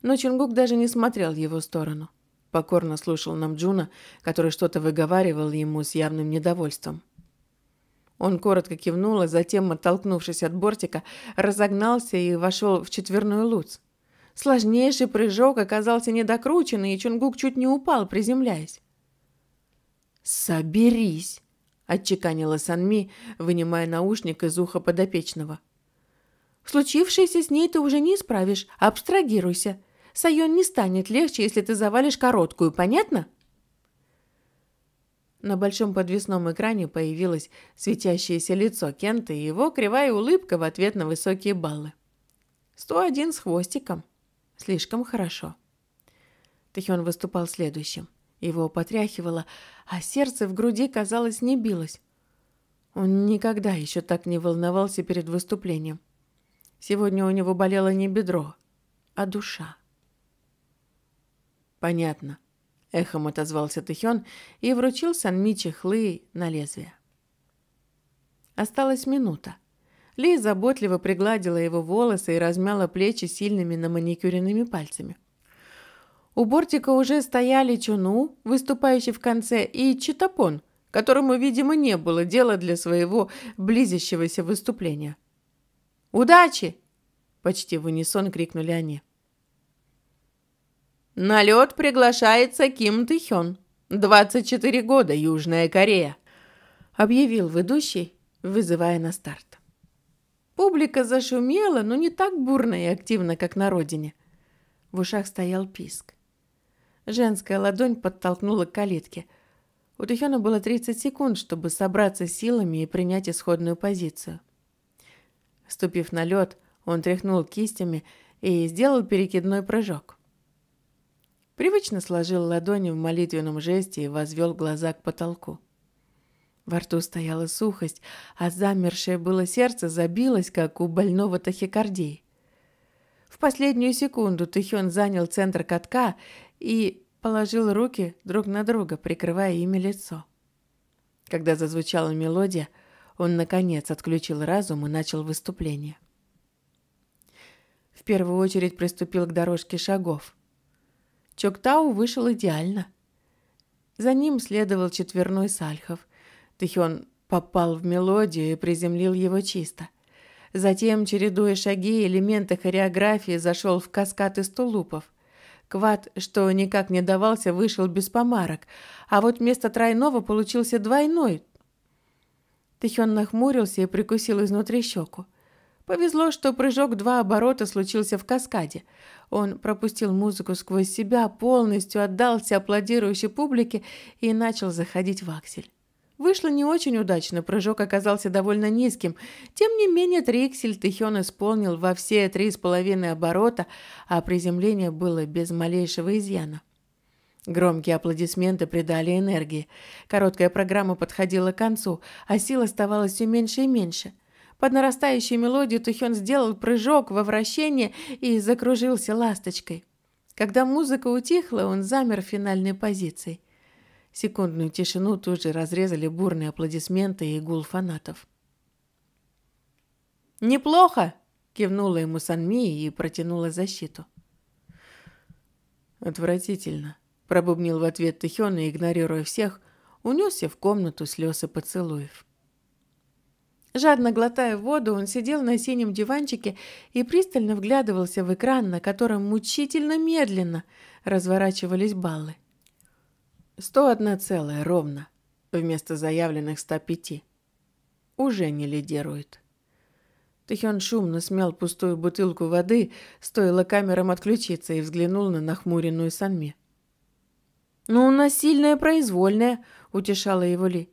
Но Чингук даже не смотрел в его сторону. Покорно слушал Намджуна, который что-то выговаривал ему с явным недовольством. Он коротко кивнул, а затем, оттолкнувшись от бортика, разогнался и вошел в четверную луц. Сложнейший прыжок оказался недокрученный, и Чунгук чуть не упал, приземляясь. «Соберись!» – отчеканила Санми, вынимая наушник из уха подопечного. Случившееся с ней ты уже не исправишь, абстрагируйся. Сайон не станет легче, если ты завалишь короткую, понятно?» На большом подвесном экране появилось светящееся лицо Кента и его кривая улыбка в ответ на высокие баллы. 101 с хвостиком. Слишком хорошо. Тэхён выступал следующим. Его потряхивало, а сердце в груди, казалось, не билось. Он никогда еще так не волновался перед выступлением. Сегодня у него болело не бедро, а душа. «Понятно», — эхом отозвался Тэхён и вручил Санми чехлы на лезвие. Осталась минута. Ли заботливо пригладила его волосы и размяла плечи сильными на наманикюренными пальцами. У бортика уже стояли Чуну, выступающий в конце, и Читапон, которому, видимо, не было дела для своего близящегося выступления. «Удачи!» – почти в унисон крикнули они. На лед приглашается Ким Тыхён, 24 года, Южная Корея, объявил ведущий, вызывая на старт. Публика зашумела, но не так бурно и активно, как на родине. В ушах стоял писк. Женская ладонь подтолкнула к калитке. У Тыхёна было 30 секунд, чтобы собраться силами и принять исходную позицию. Ступив на лед, он тряхнул кистями и сделал перекидной прыжок. Привычно сложил ладони в молитвенном жесте и возвел глаза к потолку. Во рту стояла сухость, а замершее было сердце забилось, как у больного тахикардии. В последнюю секунду Тихён занял центр катка и положил руки друг на друга, прикрывая ими лицо. Когда зазвучала мелодия, он, наконец, отключил разум и начал выступление. В первую очередь приступил к дорожке шагов. Чоктау вышел идеально. За ним следовал четверной Сальхов. Тихон попал в мелодию и приземлил его чисто. Затем, чередуя шаги и элементы хореографии, зашел в каскад из тулупов – Квад, что никак не давался, вышел без помарок, а вот вместо тройного получился двойной, Тихен нахмурился и прикусил изнутри щеку. Повезло, что прыжок два оборота случился в каскаде. Он пропустил музыку сквозь себя, полностью отдался аплодирующей публике и начал заходить в аксель. Вышло не очень удачно, прыжок оказался довольно низким. Тем не менее, триксель Тихён исполнил во все три с половиной оборота, а приземление было без малейшего изъяна. Громкие аплодисменты придали энергии. Короткая программа подходила к концу, а сил оставалось все меньше и меньше. Под нарастающую мелодию Тухен сделал прыжок во вращение и закружился ласточкой. Когда музыка утихла, он замер в финальной позиции. Секундную тишину тут же разрезали бурные аплодисменты и гул фанатов. «Неплохо!» – кивнула ему Санми и протянула защиту. «Отвратительно», пробубнил в ответ Тихён и, игнорируя всех, унесся в комнату слез и поцелуев. Жадно глотая воду, он сидел на синем диванчике и пристально вглядывался в экран, на котором мучительно медленно разворачивались баллы. Сто одна целая ровно, вместо заявленных ста пяти. Уже не лидирует. Тихён шумно смял пустую бутылку воды, стоило камерам отключиться, и взглянул на нахмуренную Санми. «Ну, у нас сильное произвольное», – утешала его Ли.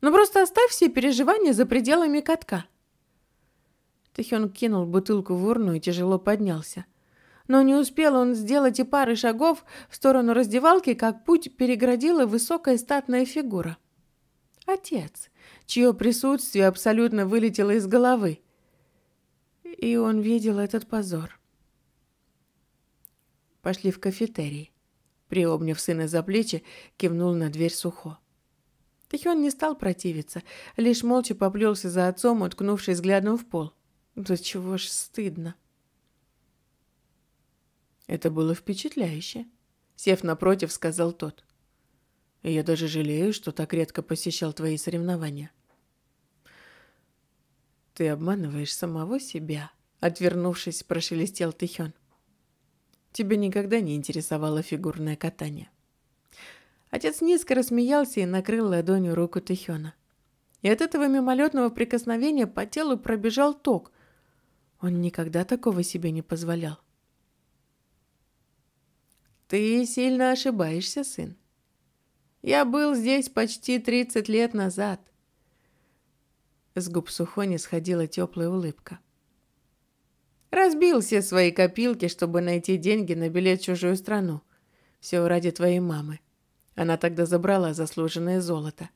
«Ну, просто оставь все переживания за пределами катка». Тэхён кинул бутылку в урну и тяжело поднялся. Но не успел он сделать и пары шагов в сторону раздевалки, как путь переградила высокая статная фигура. Отец, чье присутствие абсолютно вылетело из головы. И он видел этот позор. Пошли в кафетерий приобняв сына за плечи, кивнул на дверь сухо. Тихион не стал противиться, лишь молча поплелся за отцом, уткнувшись взглядом в пол. Да чего ж стыдно. Это было впечатляюще, сев напротив, сказал тот. Я даже жалею, что так редко посещал твои соревнования. Ты обманываешь самого себя, отвернувшись, прошелестел Тихион. Тебя никогда не интересовало фигурное катание». Отец низко рассмеялся и накрыл ладонью руку Тихёна. И от этого мимолетного прикосновения по телу пробежал ток. Он никогда такого себе не позволял. «Ты сильно ошибаешься, сын. Я был здесь почти 30 лет назад». С губ Сухони сходила теплая улыбка. Разбил все свои копилки, чтобы найти деньги на билет в чужую страну. Все ради твоей мамы. Она тогда забрала заслуженное золото.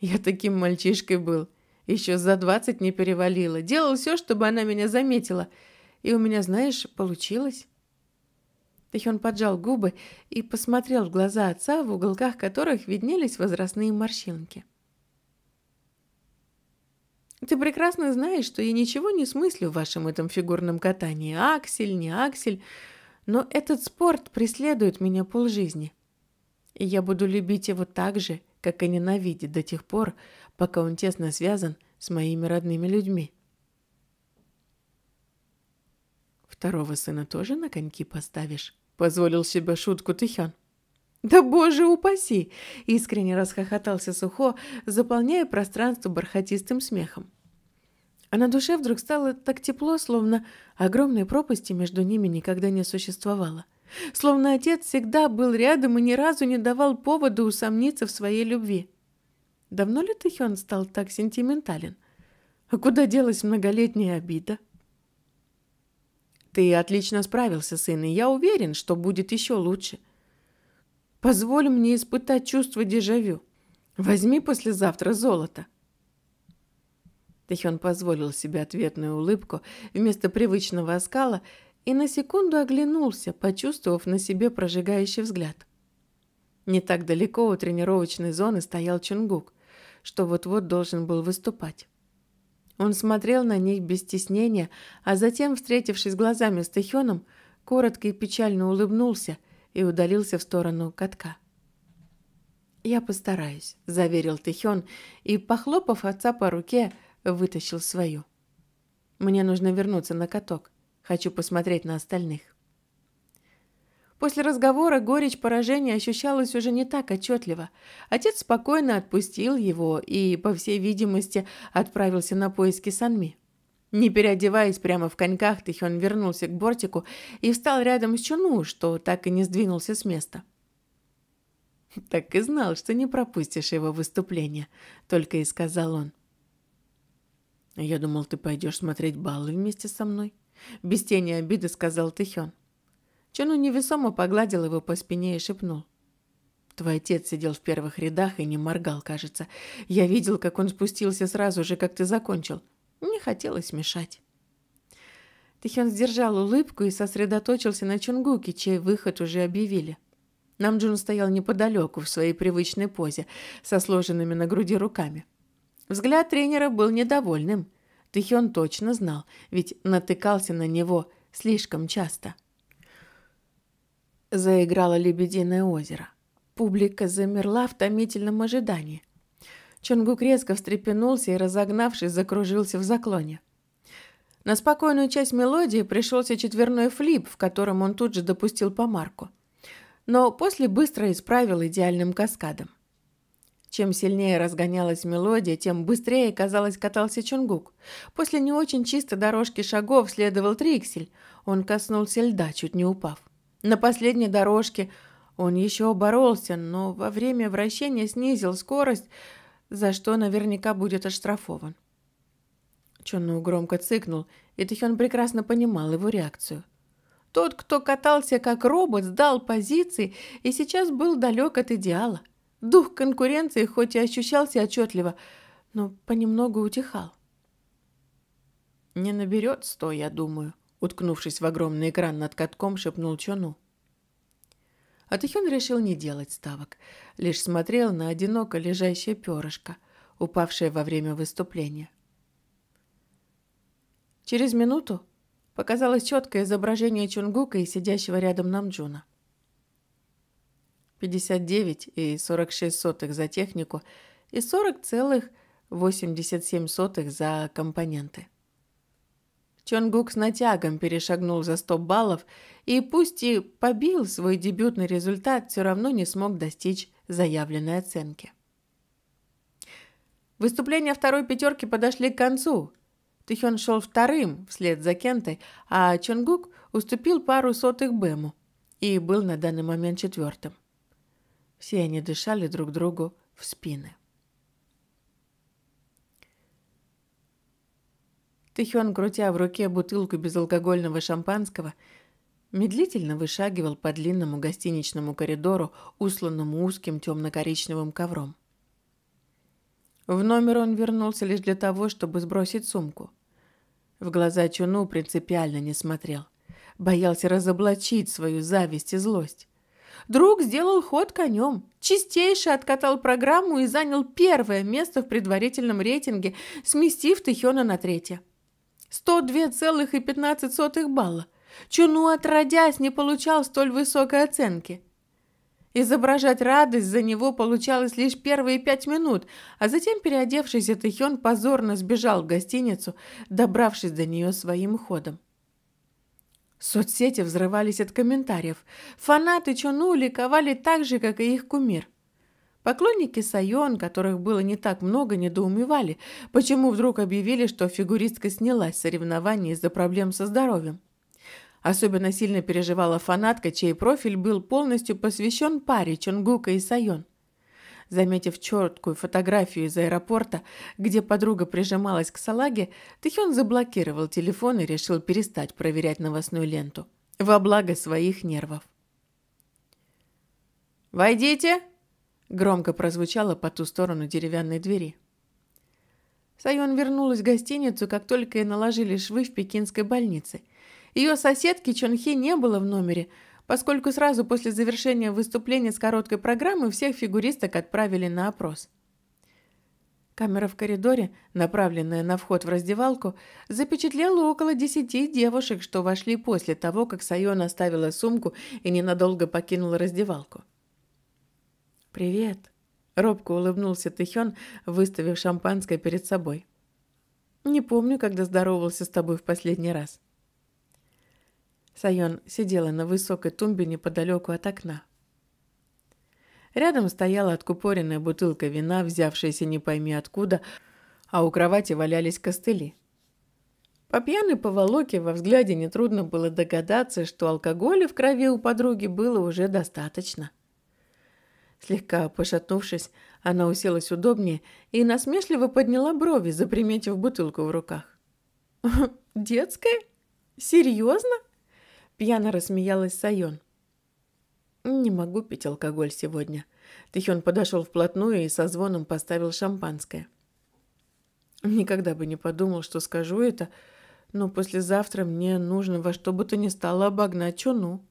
Я таким мальчишкой был. Еще за двадцать не перевалило. Делал все, чтобы она меня заметила. И у меня, знаешь, получилось. Тэхён поджал губы и посмотрел в глаза отца, в уголках которых виднелись возрастные морщинки. Ты прекрасно знаешь, что я ничего не смыслю в вашем этом фигурном катании. Аксель, не аксель. Но этот спорт преследует меня полжизни. И я буду любить его так же, как и ненавидеть до тех пор, пока он тесно связан с моими родными людьми. Второго сына тоже на коньки поставишь? Позволил себе шутку Тихон. «Да боже упаси!» — искренне расхохотался Сухо, заполняя пространство бархатистым смехом. А на душе вдруг стало так тепло, словно огромной пропасти между ними никогда не существовало. Словно отец всегда был рядом и ни разу не давал повода усомниться в своей любви. Давно ли Тэхён стал так сентиментален? А куда делась многолетняя обида? «Ты отлично справился, сын, и я уверен, что будет еще лучше», — Позволь мне испытать чувство дежавю. Возьми послезавтра золото». Тэхён позволил себе ответную улыбку вместо привычного оскала и на секунду оглянулся, почувствовав на себе прожигающий взгляд. Не так далеко у тренировочной зоны стоял Чунгук, что вот-вот должен был выступать. Он смотрел на них без стеснения, а затем, встретившись глазами с Тэхёном, коротко и печально улыбнулся – и удалился в сторону катка. «Я постараюсь», — заверил Тихён и, похлопав отца по руке, вытащил свою. «Мне нужно вернуться на каток. Хочу посмотреть на остальных». После разговора горечь поражения ощущалась уже не так отчетливо. Отец спокойно отпустил его и, по всей видимости, отправился на поиски Санми. Не переодеваясь прямо в коньках, Тихён вернулся к бортику и встал рядом с Чуну, что так и не сдвинулся с места. «Так и знал, что не пропустишь его выступление», — только и сказал он. «Я думал, ты пойдешь смотреть баллы вместе со мной», — без тени обиды сказал Тихён. Чону невесомо погладил его по спине и шепнул. «Твой отец сидел в первых рядах и не моргал, кажется. Я видел, как он спустился сразу же, как ты закончил. Не хотелось мешать. Тихён сдержал улыбку и сосредоточился на Чунгуке, чей выход уже объявили. Намджун стоял неподалеку в своей привычной позе, со сложенными на груди руками. Взгляд тренера был недовольным. Тихён точно знал, ведь натыкался на него слишком часто. Заиграло «Лебединое озеро». Публика замерла в томительном ожидании. Чонгук резко встрепенулся и, разогнавшись, закружился в заклоне. На спокойную часть мелодии пришелся четверной флип, в котором он тут же допустил помарку. Но после быстро исправил идеальным каскадом. Чем сильнее разгонялась мелодия, тем быстрее, казалось, катался Чунгук. После не очень чистой дорожки шагов следовал Триксель. Он коснулся льда, чуть не упав. На последней дорожке он еще боролся, но во время вращения снизил скорость, за что наверняка будет оштрафован. Чонну громко цыкнул, и Тихён прекрасно понимал его реакцию. Тот, кто катался как робот, сдал позиции и сейчас был далек от идеала. Дух конкуренции хоть и ощущался отчетливо, но понемногу утихал. «Не наберет сто, я думаю», — уткнувшись в огромный экран над катком, шепнул Чону. А Атахен решил не делать ставок, лишь смотрел на одиноко лежащее перышко, упавшее во время выступления. Через минуту показалось четкое изображение Чунгука и сидящего рядом Намджуна. 59 и 46 сотых за технику и 40,87 сотых за компоненты. Чонгук с натягом перешагнул за 100 баллов и пусть и побил свой дебютный результат, все равно не смог достичь заявленной оценки. Выступления второй пятерки подошли к концу. Тихён шел вторым вслед за Кентой, а Чонгук уступил пару сотых Бэму и был на данный момент четвертым. Все они дышали друг другу в спины. Тихион, крутя в руке бутылку безалкогольного шампанского, медлительно вышагивал по длинному гостиничному коридору, усланному узким темно-коричневым ковром. В номер он вернулся лишь для того, чтобы сбросить сумку. В глаза Чуну принципиально не смотрел. Боялся разоблачить свою зависть и злость. Друг сделал ход конем, чистейше откатал программу и занял первое место в предварительном рейтинге, сместив Тихёна на третье. 102,15 балла. Чуну отродясь не получал столь высокой оценки. Изображать радость за него получалось лишь первые пять минут, а затем переодевшийся Тэхён позорно сбежал в гостиницу, добравшись до нее своим ходом. Соцсети взрывались от комментариев. Фанаты Чону ликовали так же, как и их кумир – Поклонники Сайон, которых было не так много, недоумевали, почему вдруг объявили, что фигуристка снялась с соревнований из-за проблем со здоровьем. Особенно сильно переживала фанатка, чей профиль был полностью посвящен паре Чонгука и Сайон. Заметив четкую фотографию из аэропорта, где подруга прижималась к салаге, Тихён заблокировал телефон и решил перестать проверять новостную ленту. Во благо своих нервов. «Войдите!» громко прозвучало по ту сторону деревянной двери. Сайон вернулась в гостиницу, как только ей наложили швы в пекинской больнице. Ее соседки Чонхи не было в номере, поскольку сразу после завершения выступления с короткой программы всех фигуристок отправили на опрос. Камера в коридоре, направленная на вход в раздевалку, запечатлела около десяти девушек, что вошли после того, как Сайон оставила сумку и ненадолго покинула раздевалку. «Привет!» — робко улыбнулся Тэхён, выставив шампанское перед собой. «Не помню, когда здоровался с тобой в последний раз». Сайон сидела на высокой тумбе неподалеку от окна. Рядом стояла откупоренная бутылка вина, взявшаяся не пойми откуда, а у кровати валялись костыли. По пьяной поволоке во взгляде нетрудно было догадаться, что алкоголя в крови у подруги было уже достаточно. Слегка пошатнувшись, она уселась удобнее и насмешливо подняла брови, заприметив бутылку в руках. «Детская? Серьезно?» Пьяно рассмеялась Сайон. «Не могу пить алкоголь сегодня». Тихон подошел вплотную и со звоном поставил шампанское. Никогда бы не подумал, что скажу это, но послезавтра мне нужно во что бы то ни стало обогнать Чуну.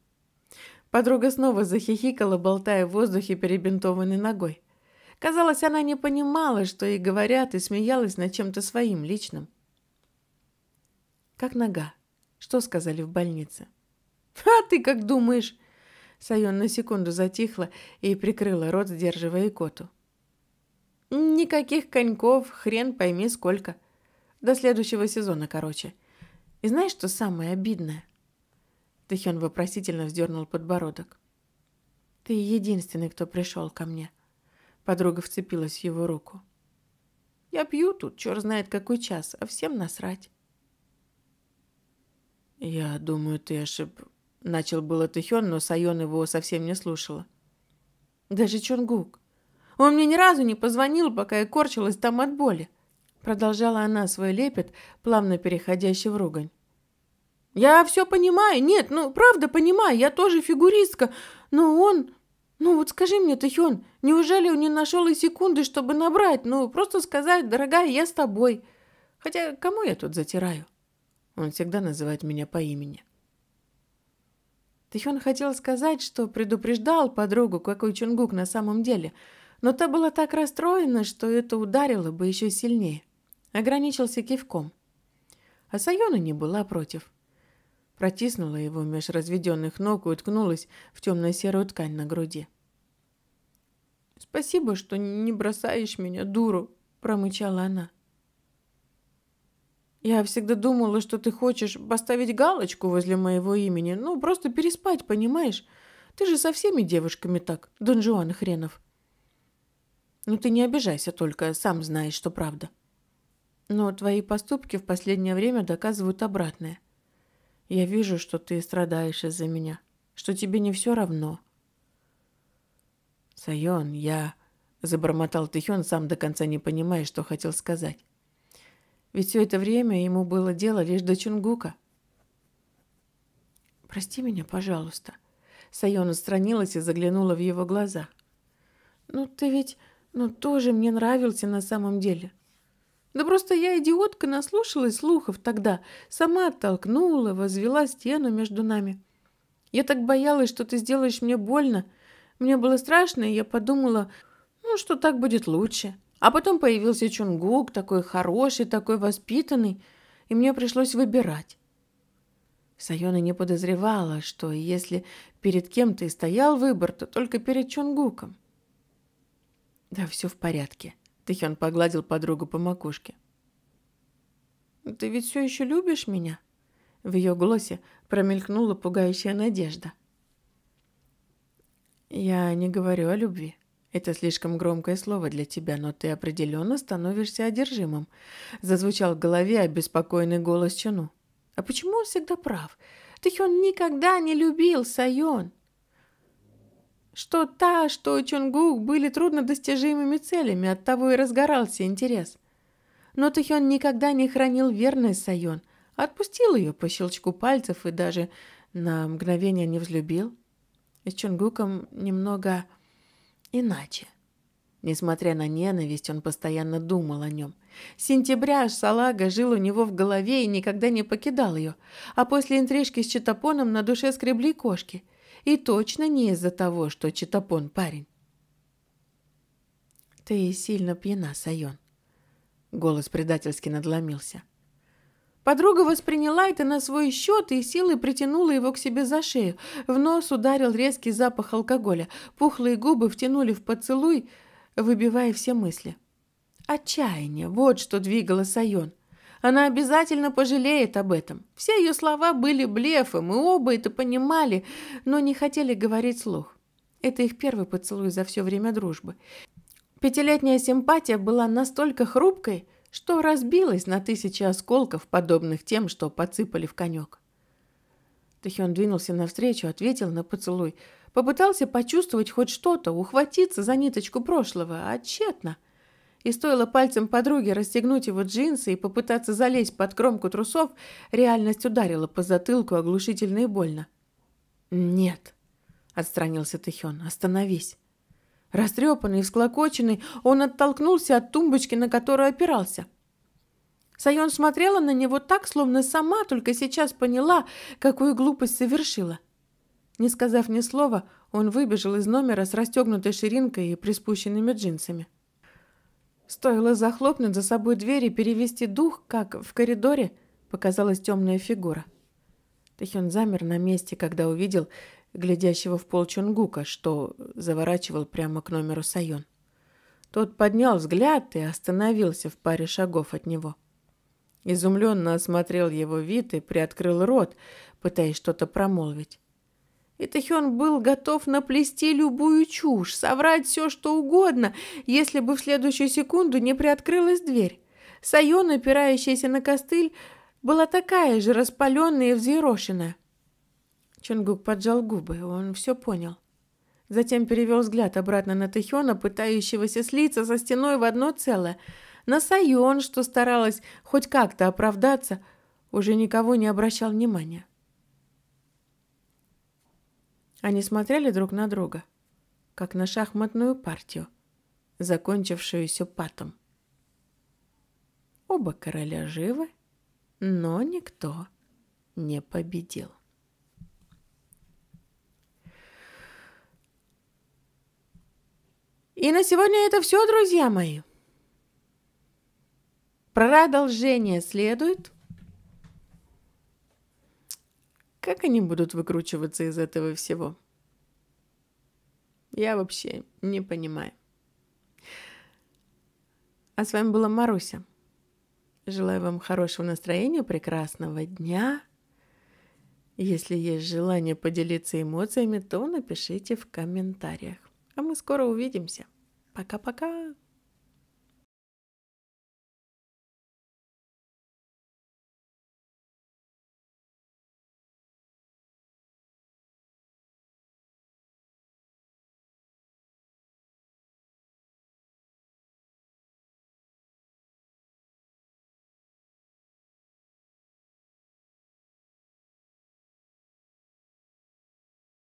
Подруга снова захихикала, болтая в воздухе перебинтованной ногой. Казалось, она не понимала, что ей говорят, и смеялась над чем-то своим, личным. «Как нога? Что сказали в больнице?» «А ты как думаешь?» Сайон на секунду затихла и прикрыла рот, сдерживая коту. «Никаких коньков, хрен пойми сколько. До следующего сезона, короче. И знаешь, что самое обидное? Тэхён вопросительно вздернул подбородок. «Ты единственный, кто пришел ко мне». Подруга вцепилась в его руку. «Я пью тут, черт знает какой час, а всем насрать». «Я думаю, ты ошиб...» Начал было Тэхён, но Сайон его совсем не слушала. «Даже Чунгук. Он мне ни разу не позвонил, пока я корчилась там от боли». Продолжала она свой лепет, плавно переходящий в ругань. Я все понимаю. Нет, ну, правда понимаю. Я тоже фигуристка. Но он... Ну, вот скажи мне, Тахион, неужели он не нашел и секунды, чтобы набрать? Ну, просто сказать, дорогая, я с тобой. Хотя кому я тут затираю? Он всегда называет меня по имени. Тихён хотел сказать, что предупреждал подругу, какой Чунгук на самом деле, но та была так расстроена, что это ударило бы еще сильнее. Ограничился кивком. А Сайона не была против протиснула его меж разведенных ног и уткнулась в темно-серую ткань на груди. «Спасибо, что не бросаешь меня, дуру!» – промычала она. «Я всегда думала, что ты хочешь поставить галочку возле моего имени, ну, просто переспать, понимаешь? Ты же со всеми девушками так, Дон Жуан хренов!» «Ну ты не обижайся только, сам знаешь, что правда!» Но твои поступки в последнее время доказывают обратное. Я вижу, что ты страдаешь из-за меня, что тебе не все равно. Сайон, я... Забормотал Тихен, сам до конца не понимая, что хотел сказать. Ведь все это время ему было дело лишь до Чунгука. «Прости меня, пожалуйста». Сайон отстранилась и заглянула в его глаза. «Ну ты ведь... ну тоже мне нравился на самом деле. Да просто я, идиотка, наслушалась слухов тогда, сама оттолкнула, возвела стену между нами. Я так боялась, что ты сделаешь мне больно. Мне было страшно, и я подумала, ну, что так будет лучше. А потом появился Чунгук, такой хороший, такой воспитанный, и мне пришлось выбирать. Сайона не подозревала, что если перед кем-то и стоял выбор, то только перед Чонгуком. «Да все в порядке», Тихон погладил подругу по макушке. «Ты ведь все еще любишь меня?» В ее голосе промелькнула пугающая надежда. «Я не говорю о любви. Это слишком громкое слово для тебя, но ты определенно становишься одержимым», – зазвучал в голове обеспокоенный голос Чану. «А почему он всегда прав? Тихон никогда не любил Сайон!» Что та, что Чонгук были труднодостижимыми целями, оттого и разгорался интерес. Но Тэхён никогда не хранил верность Сайон, отпустил ее по щелчку пальцев и даже на мгновение не взлюбил. И с Чонгуком немного иначе. Несмотря на ненависть, он постоянно думал о нем. С сентября салага жил у него в голове и никогда не покидал ее, а после интрижки с Читапоном на душе скребли кошки – и точно не из-за того, что Читапон парень. «Ты сильно пьяна, Сайон». Голос предательски надломился. Подруга восприняла это на свой счет и силой притянула его к себе за шею. В нос ударил резкий запах алкоголя. Пухлые губы втянули в поцелуй, выбивая все мысли. Отчаяние – вот что двигало Сайон. Она обязательно пожалеет об этом. Все ее слова были блефом, и оба это понимали, но не хотели говорить слух. Это их первый поцелуй за все время дружбы. Пятилетняя симпатия была настолько хрупкой, что разбилась на тысячи осколков, подобных тем, что подсыпали в конек. Тэхён двинулся навстречу, ответил на поцелуй. Попытался почувствовать хоть что-то, ухватиться за ниточку прошлого, а тщетно – и стоило пальцем подруге расстегнуть его джинсы и попытаться залезть под кромку трусов, реальность ударила по затылку оглушительно и больно. «Нет», — отстранился Тэхён, — «остановись». Растрепанный, и всклокоченный, он оттолкнулся от тумбочки, на которую опирался. Сайон смотрела на него так, словно сама только сейчас поняла, какую глупость совершила. Не сказав ни слова, он выбежал из номера с расстегнутой ширинкой и приспущенными джинсами. Стоило захлопнуть за собой дверь и перевести дух, как в коридоре показалась темная фигура. Тэхён замер на месте, когда увидел глядящего в пол Чунгука, что заворачивал прямо к номеру Сайон. Тот поднял взгляд и остановился в паре шагов от него. Изумленно осмотрел его вид и приоткрыл рот, пытаясь что-то промолвить. И Тахён был готов наплести любую чушь, соврать все, что угодно, если бы в следующую секунду не приоткрылась дверь. Сайон, опирающаяся на костыль, была такая же распаленная и взъерошенная. Чонгук поджал губы, он все понял. Затем перевел взгляд обратно на Тэхёна, пытающегося слиться со стеной в одно целое. На Сайон, что старалась хоть как-то оправдаться, уже никого не обращал внимания. Они смотрели друг на друга, как на шахматную партию, закончившуюся патом. Оба короля живы, но никто не победил. И на сегодня это все, друзья мои. Продолжение следует – Как они будут выкручиваться из этого всего? Я вообще не понимаю. А с вами была Маруся. Желаю вам хорошего настроения, прекрасного дня. Если есть желание поделиться эмоциями, то напишите в комментариях. А мы скоро увидимся. Пока-пока!